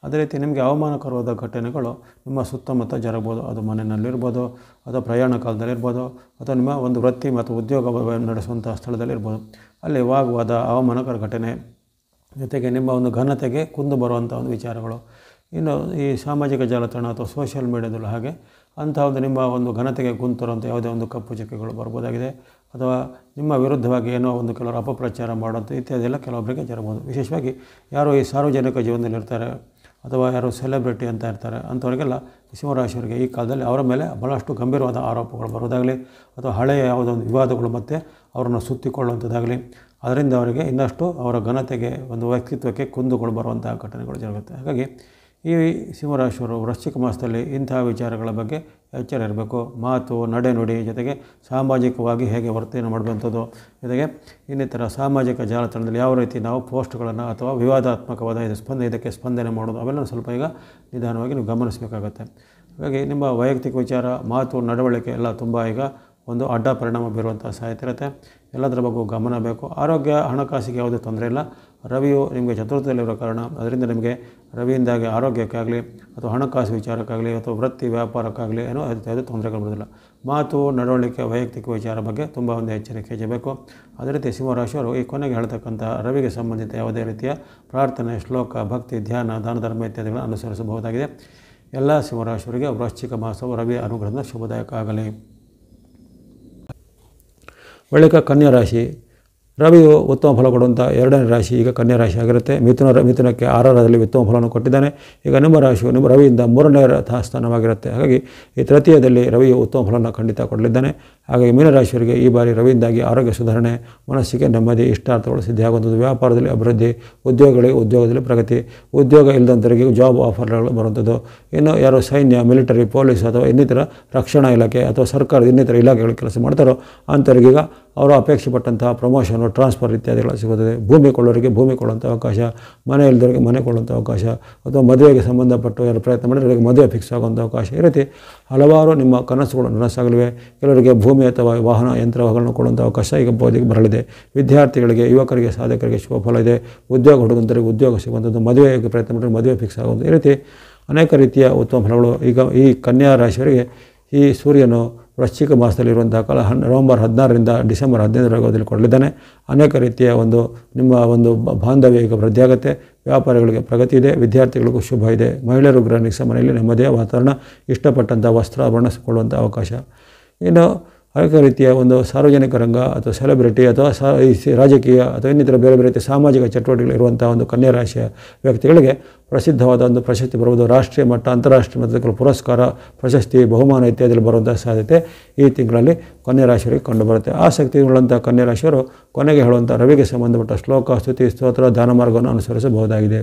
ಅದೇ ರೀತಿ ನಿಮಗೆ ಅವಮಾನಕರವಾದ ಘಟನೆಗಳು ನಿಮ್ಮ ಸುತ್ತಮುತ್ತ ಜರಬೋದು ಅದು ಮನೆಯಲ್ಲಿರ್ಬೋದು ಅಥವಾ ಪ್ರಯಾಣ ಕಾಲದಲ್ಲಿರ್ಬೋದು ಅಥವಾ ನಿಮ್ಮ ಒಂದು ವೃತ್ತಿ ಮತ್ತು ಉದ್ಯೋಗ ನಡೆಸುವಂಥ ಸ್ಥಳದಲ್ಲಿರ್ಬೋದು ಅಲ್ಲಿ ವಾಗ್ವಾದ ಅವಮಾನಕರ ಘಟನೆ ಜೊತೆಗೆ ನಿಮ್ಮ ಒಂದು ಘನತೆಗೆ ಕುಂದು ಬರುವಂಥ ಒಂದು ವಿಚಾರಗಳು ಇನ್ನು ಈ ಸಾಮಾಜಿಕ ಜಾಲತಾಣ ಅಥವಾ ಸೋಷಿಯಲ್ ಮೀಡ್ಯಾದಲ್ಲೂ ಹಾಗೆ ಅಂಥ ಒಂದು ನಿಮ್ಮ ಒಂದು ಘನತೆಗೆ ಕುಂತಿರುವಂಥ ಯಾವುದೇ ಒಂದು ಕಪ್ಪು ಚಕ್ಕೆಗಳು ಬರ್ಬೋದಾಗಿದೆ ಅಥವಾ ನಿಮ್ಮ ವಿರುದ್ಧವಾಗಿ ಏನೋ ಒಂದು ಕೆಲವರು ಅಪಪ್ರಚಾರ ಮಾಡೋಂಥ ಇತ್ಯಾದಿಯೆಲ್ಲ ಕೆಲವೊಬ್ಬರಿಗೆ ಜರಬಹುದು ವಿಶೇಷವಾಗಿ ಯಾರು ಈ ಸಾರ್ವಜನಿಕ ಜೀವನದಲ್ಲಿರ್ತಾರೆ ಅಥವಾ ಯಾರು ಸೆಲೆಬ್ರಿಟಿ ಅಂತ ಇರ್ತಾರೆ ಅಂಥವರಿಗೆಲ್ಲ ಸಿಂಹರಾಶಿಯವರಿಗೆ ಈ ಕಾಲದಲ್ಲಿ ಅವರ ಮೇಲೆ ಭಾಳಷ್ಟು ಗಂಭೀರವಾದ ಆರೋಪಗಳು ಬರೋದಾಗಲಿ ಅಥವಾ ಹಳೆಯ ಯಾವುದೋ ಒಂದು ವಿವಾದಗಳು ಮತ್ತು ಅವರನ್ನು ಸುತ್ತಿಕೊಳ್ಳುವಂಥದ್ದಾಗಲಿ ಅದರಿಂದ ಅವರಿಗೆ ಇನ್ನಷ್ಟು ಅವರ ಘನತೆಗೆ ಒಂದು ವ್ಯಕ್ತಿತ್ವಕ್ಕೆ ಕುಂದುಗಳು ಬರುವಂತಹ ಘಟನೆಗಳು ಜರುಗುತ್ತೆ ಹಾಗಾಗಿ ಈ ಸಿಂಹರಾಶಿಯವರು ವೃಶ್ಚಿಕ ಮಾಸದಲ್ಲಿ ಇಂತಹ ವಿಚಾರಗಳ ಬಗ್ಗೆ ಎಚ್ಚರ ಇರಬೇಕು ಮಾತು ನಡೆ ನುಡಿ ಜೊತೆಗೆ ಸಾಮಾಜಿಕವಾಗಿ ಹೇಗೆ ವರ್ತನೆ ಮಾಡುವಂಥದ್ದು ಜೊತೆಗೆ ಇನ್ನಿತರ ಸಾಮಾಜಿಕ ಜಾಲತಾಣದಲ್ಲಿ ಯಾವ ರೀತಿ ನಾವು ಪೋಸ್ಟ್ಗಳನ್ನು ಅಥವಾ ವಿವಾದಾತ್ಮಕವಾದ ಇದು ಸ್ಪಂದ ಇದಕ್ಕೆ ಸ್ಪಂದನೆ ಮಾಡೋದು ಅವೆಲ್ಲ ಸ್ವಲ್ಪ ಈಗ ನಿಧಾನವಾಗಿ ನೀವು ಗಮನಿಸಬೇಕಾಗತ್ತೆ ಹಾಗಾಗಿ ನಿಮ್ಮ ವೈಯಕ್ತಿಕ ವಿಚಾರ ಮಾತು ನಡವಳಿಕೆ ಎಲ್ಲ ತುಂಬ ಈಗ ಒಂದು ಅಡ್ಡ ಪರಿಣಾಮ ಬೀರುವಂಥ ಸಾಧ್ಯತೆ ಇರುತ್ತೆ ಎಲ್ಲದರ ಬಗ್ಗೆ ಗಮನ ಬೇಕು ಆರೋಗ್ಯ ಹಣಕಾಸಿಗೆ ಯಾವುದೇ ತೊಂದರೆ ಇಲ್ಲ ರವಿಯು ನಿಮಗೆ ಚತುರ್ಥದಲ್ಲಿರೋ ಕಾರಣ ಅದರಿಂದ ನಿಮಗೆ ರವಿಯಿಂದಾಗಿ ಆರೋಗ್ಯಕ್ಕಾಗಲಿ ಅಥವಾ ಹಣಕಾಸು ವಿಚಾರಕ್ಕಾಗಲಿ ಅಥವಾ ವೃತ್ತಿ ವ್ಯಾಪಾರಕ್ಕಾಗಲಿ ಏನೋ ಯಾವುದೇ ತೊಂದರೆಗಳು ಬರೋದಿಲ್ಲ ಮಾತು ನಡವಳಿಕೆ ವೈಯಕ್ತಿಕ ವಿಚಾರ ಬಗ್ಗೆ ತುಂಬ ಒಂದು ಎಚ್ಚರಿಕೆ ವಹಿಸಬೇಕು ಅದೇ ರೀತಿ ಸಿಂಹರಾಶಿಯವರು ಈ ಕೊನೆಗೆ ಹೇಳ್ತಕ್ಕಂಥ ರವಿಗೆ ಸಂಬಂಧಿತ ಯಾವುದೇ ರೀತಿಯ ಪ್ರಾರ್ಥನೆ ಶ್ಲೋಕ ಭಕ್ತಿ ಧ್ಯಾನ ದಾನ ಧರ್ಮ ಇತ್ಯಾದಿಗಳನ್ನು ಅನುಸರಿಸಬಹುದಾಗಿದೆ ಎಲ್ಲ ಸಿಂಹರಾಶಿಯವರಿಗೆ ವೃಶ್ಚಿಕ ಮಾಸವು ರವಿ ಅನುಗ್ರಹದ ಶುಭದಾಯಕ ಆಗಲಿ ಬಳಿಕ ಕನ್ಯಾ ರಾಶಿ ರವಿಯು ಉತ್ತಮ ಫಲ ಕೊಡುವಂಥ ಎರಡನೇ ರಾಶಿ ಈಗ ಕನ್ಯಾ ರಾಶಿ ಆಗಿರುತ್ತೆ ಮಿಥುನ ಮಿಥುನಕ್ಕೆ ಆರಾರದಲ್ಲಿ ಉತ್ತಮ ಫಲವನ್ನು ಕೊಟ್ಟಿದ್ದಾನೆ ಈಗ ನಿಮ್ಮ ರಾಶಿಯು ನಿಮ್ಮ ರವಿಯಿಂದ ಮೂರನೇ ಸ್ಥಾನವಾಗಿರುತ್ತೆ ಹಾಗಾಗಿ ಈ ತೃತೀಯದಲ್ಲಿ ರವಿಯು ಉತ್ತಮ ಫಲವನ್ನು ಖಂಡಿತ ಕೊಡಲಿದ್ದಾನೆ ಹಾಗಾಗಿ ಮೀನರಾಶಿಯವರಿಗೆ ಈ ಬಾರಿ ರವಿಯಿಂದಾಗಿ ಆರೋಗ್ಯ ಸುಧಾರಣೆ ಮನಸ್ಸಿಗೆ ನೆಮ್ಮದಿ ಇಷ್ಟಾರ್ಥಗಳು ಸಿದ್ಧಿಯಾಗುವಂಥದ್ದು ವ್ಯಾಪಾರದಲ್ಲಿ ಅಭಿವೃದ್ಧಿ ಉದ್ಯೋಗಗಳಿಗೆ ಉದ್ಯೋಗದಲ್ಲಿ ಪ್ರಗತಿ ಉದ್ಯೋಗ ಇಲ್ಲದಂಥವರಿಗೆ ಜಾಬ್ ಆಫರ್ಗಳು ಬರುವಂಥದ್ದು ಇನ್ನು ಯಾರೋ ಸೈನ್ಯ ಮಿಲಿಟರಿ ಪೊಲೀಸ್ ಅಥವಾ ಇನ್ನಿತರ ರಕ್ಷಣಾ ಇಲಾಖೆ ಅಥವಾ ಸರ್ಕಾರದ ಇನ್ನಿತರ ಇಲಾಖೆಗಳು ಕೆಲಸ ಮಾಡ್ತಾರೋ ಅಂಥವರಿಗೀಗ ಅವರು ಅಪೇಕ್ಷೆ ಪಟ್ಟಂತಹ ಪ್ರಮೋಷನು ಟ್ರಾನ್ಸ್ಫರ್ ಇತ್ಯಾದಿಗಳು ಸಿಗುತ್ತದೆ ಭೂಮಿ ಕೊಳ್ಳೋರಿಗೆ ಭೂಮಿ ಕೊಡುವಂಥ ಅವಕಾಶ ಮನೆ ಇಲ್ಲದವರಿಗೆ ಮನೆ ಕೊಡುವಂಥ ಅವಕಾಶ ಅಥವಾ ಮದುವೆಗೆ ಸಂಬಂಧಪಟ್ಟು ಯಾರು ಪ್ರಯತ್ನ ಮಾಡಿದವರಿಗೆ ಮದುವೆ ಫಿಕ್ಸ್ ಆಗುವಂಥ ಅವಕಾಶ ಈ ರೀತಿ ಹಲವಾರು ನಿಮ್ಮ ಕನಸುಗಳು ನನಸಾಗಲಿವೆ ಕೆಲವರಿಗೆ ಭೂಮಿ ಭೂಮಿ ಅಥವಾ ವಾಹನ ಯಂತ್ರಗಳನ್ನು ಕೊಡುವಂಥ ಅವಕಾಶ ಈಗ ಬೋಧಿಗೆ ಬರಲಿದೆ ವಿದ್ಯಾರ್ಥಿಗಳಿಗೆ ಯುವಕರಿಗೆ ಸಾಧಕರಿಗೆ ಶುಭ ಫಲ ಇದೆ ಉದ್ಯೋಗ ಹುಡುಗಂತರಿಗೆ ಉದ್ಯೋಗ ಸಿಗುವಂಥದ್ದು ಮದುವೆಗೆ ಪ್ರಯತ್ನ ಮಾಡಿದ್ರೆ ಮದುವೆ ಫಿಕ್ಸ್ ಆಗುವಂಥ ಈ ರೀತಿ ಅನೇಕ ರೀತಿಯ ಉತ್ತಮ ಫಲಗಳು ಈಗ ಈ ಕನ್ಯಾ ರಾಶಿಯವರಿಗೆ ಈ ಸೂರ್ಯನು ವೃಶ್ಚಿಕ ಮಾಸದಲ್ಲಿರುವಂತಹ ಕಾಲ ಹನ್ ನವೆಂಬರ್ ಹದಿನಾರರಿಂದ ಡಿಸೆಂಬರ್ ಹದಿನೈದರವರೆಗೆ ಕೊಡಲಿದ್ದಾನೆ ಅನೇಕ ರೀತಿಯ ಒಂದು ನಿಮ್ಮ ಒಂದು ಬಾಂಧವ್ಯ ಈಗ ವೃದ್ಧಿಯಾಗುತ್ತೆ ವ್ಯಾಪಾರಿಗಳಿಗೆ ಪ್ರಗತಿ ಇದೆ ವಿದ್ಯಾರ್ಥಿಗಳಿಗೂ ಶುಭ ಇದೆ ಮಹಿಳೆಯರು ಗ್ರಹಣಿಸ ಮನೆಯಲ್ಲಿ ನೆಮ್ಮದಿಯ ವಾತಾವರಣ ಇಷ್ಟಪಟ್ಟಂಥ ವಸ್ತ್ರ ಬಣ್ಣಿಸಿಕೊಳ್ಳುವಂಥ ಅವಕಾಶ ಇನ್ನು ಅನೇಕ ರೀತಿಯ ಒಂದು ಸಾರ್ವಜನಿಕ ರಂಗ ಅಥವಾ ಸೆಲೆಬ್ರಿಟಿ ಅಥವಾ ರಾಜಕೀಯ ಅಥವಾ ಇನ್ನಿತರ ಬೇರೆ ಬೇರೆ ರೀತಿಯ ಸಾಮಾಜಿಕ ಚಟುವಟಿಕೆಗಳಿರುವಂಥ ಒಂದು ಕನ್ಯಾ ರಾಶಿಯ ವ್ಯಕ್ತಿಗಳಿಗೆ ಪ್ರಸಿದ್ಧವಾದ ಒಂದು ಪ್ರಶಸ್ತಿ ಬರುವುದು ರಾಷ್ಟ್ರೀಯ ಮಟ್ಟ ಅಂತಾರಾಷ್ಟ್ರೀಯ ಮಟ್ಟದ ಪುರಸ್ಕಾರ ಪ್ರಶಸ್ತಿ ಬಹುಮಾನ ಇತ್ಯಾದಿಗಳು ಬರುವಂಥ ಸಾಧ್ಯತೆ ಈ ತಿಂಗಳಲ್ಲಿ ಕನ್ಯಾ ರಾಶಿಯವರಿಗೆ ಕಂಡುಬರುತ್ತೆ ಆಸಕ್ತಿ ಉಳ್ಳಂಥ ಕನ್ಯಾ ರಾಶಿಯವರು ಕೊನೆಗೆ ಹೇಳುವಂಥ ರವಿಗೆ ಸಂಬಂಧಪಟ್ಟ ಶ್ಲೋಕ ಸ್ತುತಿ ಸ್ತೋತ್ರ ದಾನ ಮಾರ್ಗವನ್ನು ಅನುಸರಿಸಬಹುದಾಗಿದೆ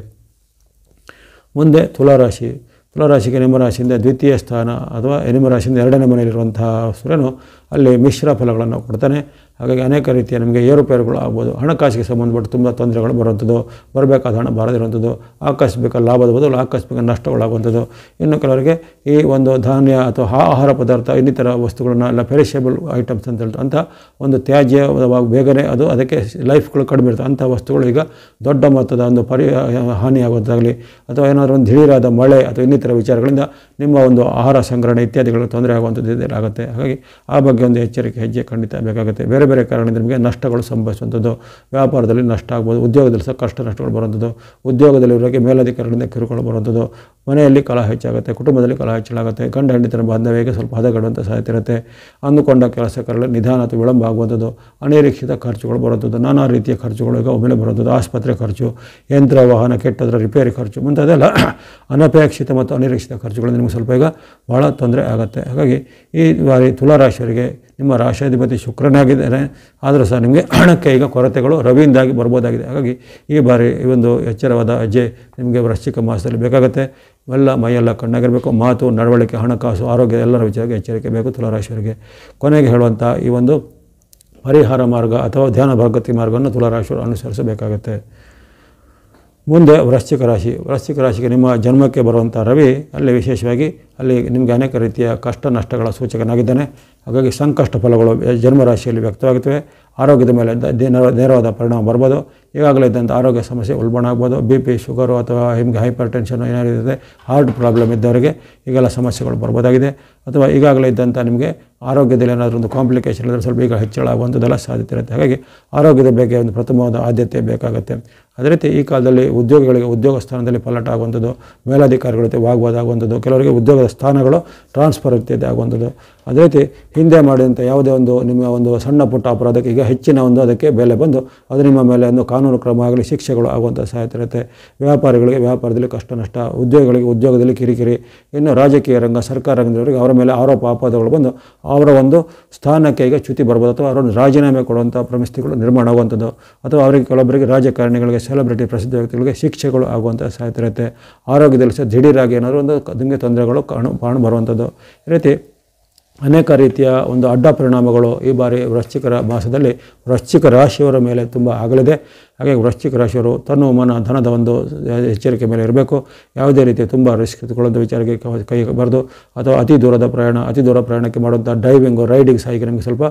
ಮುಂದೆ ತುಲಾರಾಶಿ ತುಲಾರಾಶಿಗೆ ರಾಶಿಯಿಂದ ದ್ವಿತೀಯ ಸ್ಥಾನ ಅಥವಾ ರಾಶಿಯಿಂದ ಎರಡನೇ ಮನೆಯಲ್ಲಿರುವಂತಹ ಸೂರ್ಯನು ಅಲ್ಲಿ ಮಿಶ್ರ ಫಲಗಳನ್ನು ಕೊಡ್ತಾನೆ ಹಾಗಾಗಿ ಅನೇಕ ರೀತಿಯ ನಮಗೆ ಏರುಪೇರುಗಳು ಆಗ್ಬೋದು ಹಣಕಾಸಿಗೆ ಸಂಬಂಧಪಟ್ಟು ತುಂಬ ತೊಂದರೆಗಳು ಬರುವಂಥದ್ದು ಬರಬೇಕಾದ ಹಣ ಬಾರದಿರುವಂಥದ್ದು ಆಕಸ್ಮಿಕ ಲಾಭದ ಬದಲು ಆಕಸ್ಮಿಕ ನಷ್ಟಗಳಾಗುವಂಥದ್ದು ಇನ್ನು ಕೆಲವರಿಗೆ ಈ ಒಂದು ಧಾನ್ಯ ಅಥವಾ ಆಹಾರ ಪದಾರ್ಥ ಇನ್ನಿತರ ವಸ್ತುಗಳನ್ನ ಎಲ್ಲ ಪೆರಿಷೇಬಲ್ ಐಟಮ್ಸ್ ಅಂತ ಹೇಳ್ತು ಅಂಥ ಒಂದು ತ್ಯಾಜ್ಯ ಬೇಗನೆ ಅದು ಅದಕ್ಕೆ ಲೈಫ್ಗಳು ಕಡಿಮೆ ಇರ್ತವೆ ಅಂಥ ವಸ್ತುಗಳು ಈಗ ದೊಡ್ಡ ಮೊತ್ತದ ಒಂದು ಪರಿ ಆಗೋದಾಗ್ಲಿ ಅಥವಾ ಏನಾದರೂ ಒಂದು ದಿಢೀರಾದ ಮಳೆ ಅಥವಾ ಇನ್ನಿತರ ವಿಚಾರಗಳಿಂದ ನಿಮ್ಮ ಒಂದು ಆಹಾರ ಸಂಗ್ರಹಣೆ ಇತ್ಯಾದಿಗಳು ತೊಂದರೆ ಆಗುವಂಥದ್ದು ಆಗುತ್ತೆ ಹಾಗಾಗಿ ಆ ಬಗ್ಗೆ ಒಂದು ಎಚ್ಚರಿಕೆ ಹೆಜ್ಜೆ ಖಂಡಿತ ಬೇಕಾಗುತ್ತೆ ಬೇರೆ ಬೇರೆ ಕಾರಣದಿಂದ ನಿಮಗೆ ನಷ್ಟಗಳು ಸಂಭವಿಸುವಂಥದ್ದು ವ್ಯಾಪಾರದಲ್ಲಿ ನಷ್ಟ ಆಗ್ಬೋದು ಉದ್ಯೋಗದಲ್ಲಿ ಸಹ ಕಷ್ಟ ನಷ್ಟಗಳು ಬರುವಂಥದ್ದು ಉದ್ಯೋಗದಲ್ಲಿರೋಕ್ಕೆ ಮೇಲಧಿಕಾರಿಗಳಿಂದ ಕಿರುಕುಳ ಬರುವಂಥದ್ದು ಮನೆಯಲ್ಲಿ ಕಲಹ ಹೆಚ್ಚಾಗುತ್ತೆ ಕುಟುಂಬದಲ್ಲಿ ಕಲಹ ಹೆಚ್ಚಳಾಗುತ್ತೆ ಗಂಡ ತನ್ನ ಬಾಂಧವ್ಯಕ್ಕೆ ಸ್ವಲ್ಪ ಹದಗಡುವಂಥ ಸಾಧ್ಯತೆ ಇರುತ್ತೆ ಅಂದುಕೊಂಡ ಕೆಲಸ ನಿಧಾನ ಅಥವಾ ವಿಳಂಬ ಆಗುವಂಥದ್ದು ಅನಿರೀಕ್ಷಿತ ಖರ್ಚುಗಳು ಬರುವಂಥದ್ದು ನಾನಾ ರೀತಿಯ ಖರ್ಚುಗಳು ಈಗ ಒಮ್ಮೆಲೆ ಬರುವಂಥದ್ದು ಆಸ್ಪತ್ರೆ ಖರ್ಚು ಯಂತ್ರ ವಾಹನ ಕೆಟ್ಟದ್ರ ರಿಪೇರಿ ಖರ್ಚು ಮುಂತಾದೆಲ್ಲ ಅನಪೇಕ್ಷಿತ ಮತ್ತು ಅನಿರೀಕ್ಷಿತ ಖರ್ಚುಗಳು ನಿಮಗೆ ಸ್ವಲ್ಪ ಈಗ ಭಾಳ ತೊಂದರೆ ಆಗುತ್ತೆ ಹಾಗಾಗಿ ಈ ಬಾರಿ ತುಲಾರಾಶಿಯವರಿಗೆ ನಿಮ್ಮ ರಾಶಾಧಿಪತಿ ಶುಕ್ರನಾಗಿದ್ದಾರೆ ಆದರೂ ಸಹ ನಿಮಗೆ ಹಣಕ್ಕೆ ಈಗ ಕೊರತೆಗಳು ರವಿಯಿಂದಾಗಿ ಬರ್ಬೋದಾಗಿದೆ ಹಾಗಾಗಿ ಈ ಬಾರಿ ಈ ಒಂದು ಎಚ್ಚರವಾದ ಅಜ್ಜೆ ನಿಮಗೆ ವೃಶ್ಚಿಕ ಮಾಸದಲ್ಲಿ ಬೇಕಾಗುತ್ತೆ ಎಲ್ಲ ಮೈಯೆಲ್ಲ ಕಣ್ಣಾಗಿರಬೇಕು ಮಾತು ನಡವಳಿಕೆ ಹಣಕಾಸು ಆರೋಗ್ಯ ಎಲ್ಲರ ವಿಚಾರಕ್ಕೆ ಎಚ್ಚರಿಕೆ ಬೇಕು ತುಲಾರಾಶಿಯವರಿಗೆ ಕೊನೆಗೆ ಹೇಳುವಂಥ ಈ ಒಂದು ಪರಿಹಾರ ಮಾರ್ಗ ಅಥವಾ ಧ್ಯಾನ ಭಾಗತಿ ಮಾರ್ಗವನ್ನು ತುಲಾರಾಶಿಯವರು ಅನುಸರಿಸಬೇಕಾಗುತ್ತೆ ಮುಂದೆ ವೃಶ್ಚಿಕ ರಾಶಿ ವೃಶ್ಚಿಕ ರಾಶಿಗೆ ನಿಮ್ಮ ಜನ್ಮಕ್ಕೆ ಬರುವಂಥ ರವಿ ಅಲ್ಲಿ ವಿಶೇಷವಾಗಿ ಅಲ್ಲಿ ನಿಮಗೆ ಅನೇಕ ರೀತಿಯ ಕಷ್ಟ ನಷ್ಟಗಳ ಸೂಚಕನಾಗಿದ್ದಾನೆ ಹಾಗಾಗಿ ಸಂಕಷ್ಟ ಫಲಗಳು ಜನ್ಮರಾಶಿಯಲ್ಲಿ ವ್ಯಕ್ತವಾಗುತ್ತವೆ ಆರೋಗ್ಯದ ಮೇಲೆ ನೇರವಾದ ಪರಿಣಾಮ ಬರ್ಬೋದು ಈಗಾಗಲೇ ಇದ್ದಂಥ ಆರೋಗ್ಯ ಸಮಸ್ಯೆ ಉಲ್ಬಣಾಗ್ಬೋದು ಬಿ ಪಿ ಶುಗರು ಅಥವಾ ನಿಮಗೆ ಹೈಪರ್ ಟೆನ್ಷನು ಏನಾದರೂ ಇದೆ ಹಾರ್ಟ್ ಪ್ರಾಬ್ಲಮ್ ಇದ್ದವರಿಗೆ ಈಗೆಲ್ಲ ಸಮಸ್ಯೆಗಳು ಬರ್ಬೋದಾಗಿದೆ ಅಥವಾ ಈಗಾಗಲೇ ಇದ್ದಂಥ ನಿಮಗೆ ಆರೋಗ್ಯದಲ್ಲಿ ಏನಾದರೂ ಒಂದು ಕಾಂಪ್ಲಿಕೇಶನ್ ಇದ್ದರೆ ಸ್ವಲ್ಪ ಈಗ ಹೆಚ್ಚಳ ಆಗುವಂಥದ್ದೆಲ್ಲ ಸಾಧ್ಯತೆ ಇರುತ್ತೆ ಹಾಗಾಗಿ ಆರೋಗ್ಯದ ಬಗ್ಗೆ ಒಂದು ಪ್ರಥಮವಾದ ಆದ್ಯತೆ ಬೇಕಾಗುತ್ತೆ ಅದೇ ರೀತಿ ಈ ಕಾಲದಲ್ಲಿ ಉದ್ಯೋಗಿಗಳಿಗೆ ಉದ್ಯೋಗ ಸ್ಥಾನದಲ್ಲಿ ಪಲ್ಲಟ ಆಗುವಂಥದ್ದು ಮೇಲಾಧಿಕಾರಿಗಳ ಜೊತೆ ಆಗುವಂಥದ್ದು ಕೆಲವರಿಗೆ ಉದ್ಯೋಗದ ಸ್ಥಾನಗಳು ಟ್ರಾನ್ಸ್ಫರ್ ಇರ್ತದೆ ಆಗುವಂಥದ್ದು ಅದೇ ರೀತಿ ಹಿಂದೆ ಮಾಡಿದಂಥ ಯಾವುದೇ ಒಂದು ನಿಮ್ಮ ಒಂದು ಸಣ್ಣ ಪುಟ್ಟ ಅಪರಾಧಕ್ಕೆ ಈಗ ಹೆಚ್ಚಿನ ಒಂದು ಅದಕ್ಕೆ ಬೆಲೆ ಬಂದು ಅದು ನಿಮ್ಮ ಮೇಲೆ ಒಂದು ಕಾನೂನು ಕ್ರಮ ಆಗಲಿ ಶಿಕ್ಷೆಗಳು ಆಗುವಂಥ ಸಾಧ್ಯತೆ ವ್ಯಾಪಾರಿಗಳಿಗೆ ವ್ಯಾಪಾರದಲ್ಲಿ ಕಷ್ಟ ನಷ್ಟ ಉದ್ಯೋಗಗಳಿಗೆ ಉದ್ಯೋಗದಲ್ಲಿ ಕಿರಿಕಿರಿ ಇನ್ನು ರಾಜಕೀಯ ರಂಗ ಸರ್ಕಾರ ರಂಗದವರಿಗೆ ಅವರ ಮೇಲೆ ಆರೋಪ ಆಪಾದಗಳು ಬಂದು ಅವರ ಒಂದು ಸ್ಥಾನಕ್ಕೆ ಈಗ ಚ್ಯುತಿ ಬರ್ಬೋದು ಅಥವಾ ಅವರೊಂದು ರಾಜೀನಾಮೆ ಕೊಡುವಂಥ ಪರಿಸ್ಥಿತಿಗಳು ನಿರ್ಮಾಣ ಆಗುವಂಥದ್ದು ಅಥವಾ ಅವರಿಗೆ ಕೆಲವೊಬ್ಬರಿಗೆ ರಾಜಕಾರಣಿಗಳಿಗೆ ಸೆಲೆಬ್ರಿಟಿ ಪ್ರಸಿದ್ಧ ವ್ಯಕ್ತಿಗಳಿಗೆ ಶಿಕ್ಷೆಗಳು ಆಗುವಂಥ ಸಾಧ್ಯತೆ ಇರುತ್ತೆ ಆರೋಗ್ಯದಲ್ಲಿ ಸಹ ದಿಢೀರಾಗಿ ಏನಾದರೂ ಒಂದು ನಿಮಗೆ ತೊಂದರೆಗಳು ಕಾಣು ಕಾಣು ಬರುವಂಥದ್ದು ಈ ರೀತಿ ಅನೇಕ ರೀತಿಯ ಒಂದು ಅಡ್ಡ ಪರಿಣಾಮಗಳು ಈ ಬಾರಿ ವೃಶ್ಚಿಕರ ಮಾಸದಲ್ಲಿ ವೃಶ್ಚಿಕ ರಾಶಿಯವರ ಮೇಲೆ ತುಂಬ ಆಗಲಿದೆ ಹಾಗಾಗಿ ವೃಶ್ಚಿಕ ರಾಶಿಯವರು ತನ್ನ ಮನ ಧನದ ಒಂದು ಎಚ್ಚರಿಕೆ ಮೇಲೆ ಇರಬೇಕು ಯಾವುದೇ ರೀತಿ ತುಂಬ ರಿಸ್ಕ್ ತಗೊಳ್ಳೋದು ವಿಚಾರಕ್ಕೆ ಬರೆದು ಅಥವಾ ಅತಿ ದೂರದ ಪ್ರಯಾಣ ಅತಿ ದೂರ ಪ್ರಯಾಣಕ್ಕೆ ಮಾಡುವಂಥ ಡೈವಿಂಗು ರೈಡಿಂಗ್ ಸಹ ಈಗ ಸ್ವಲ್ಪ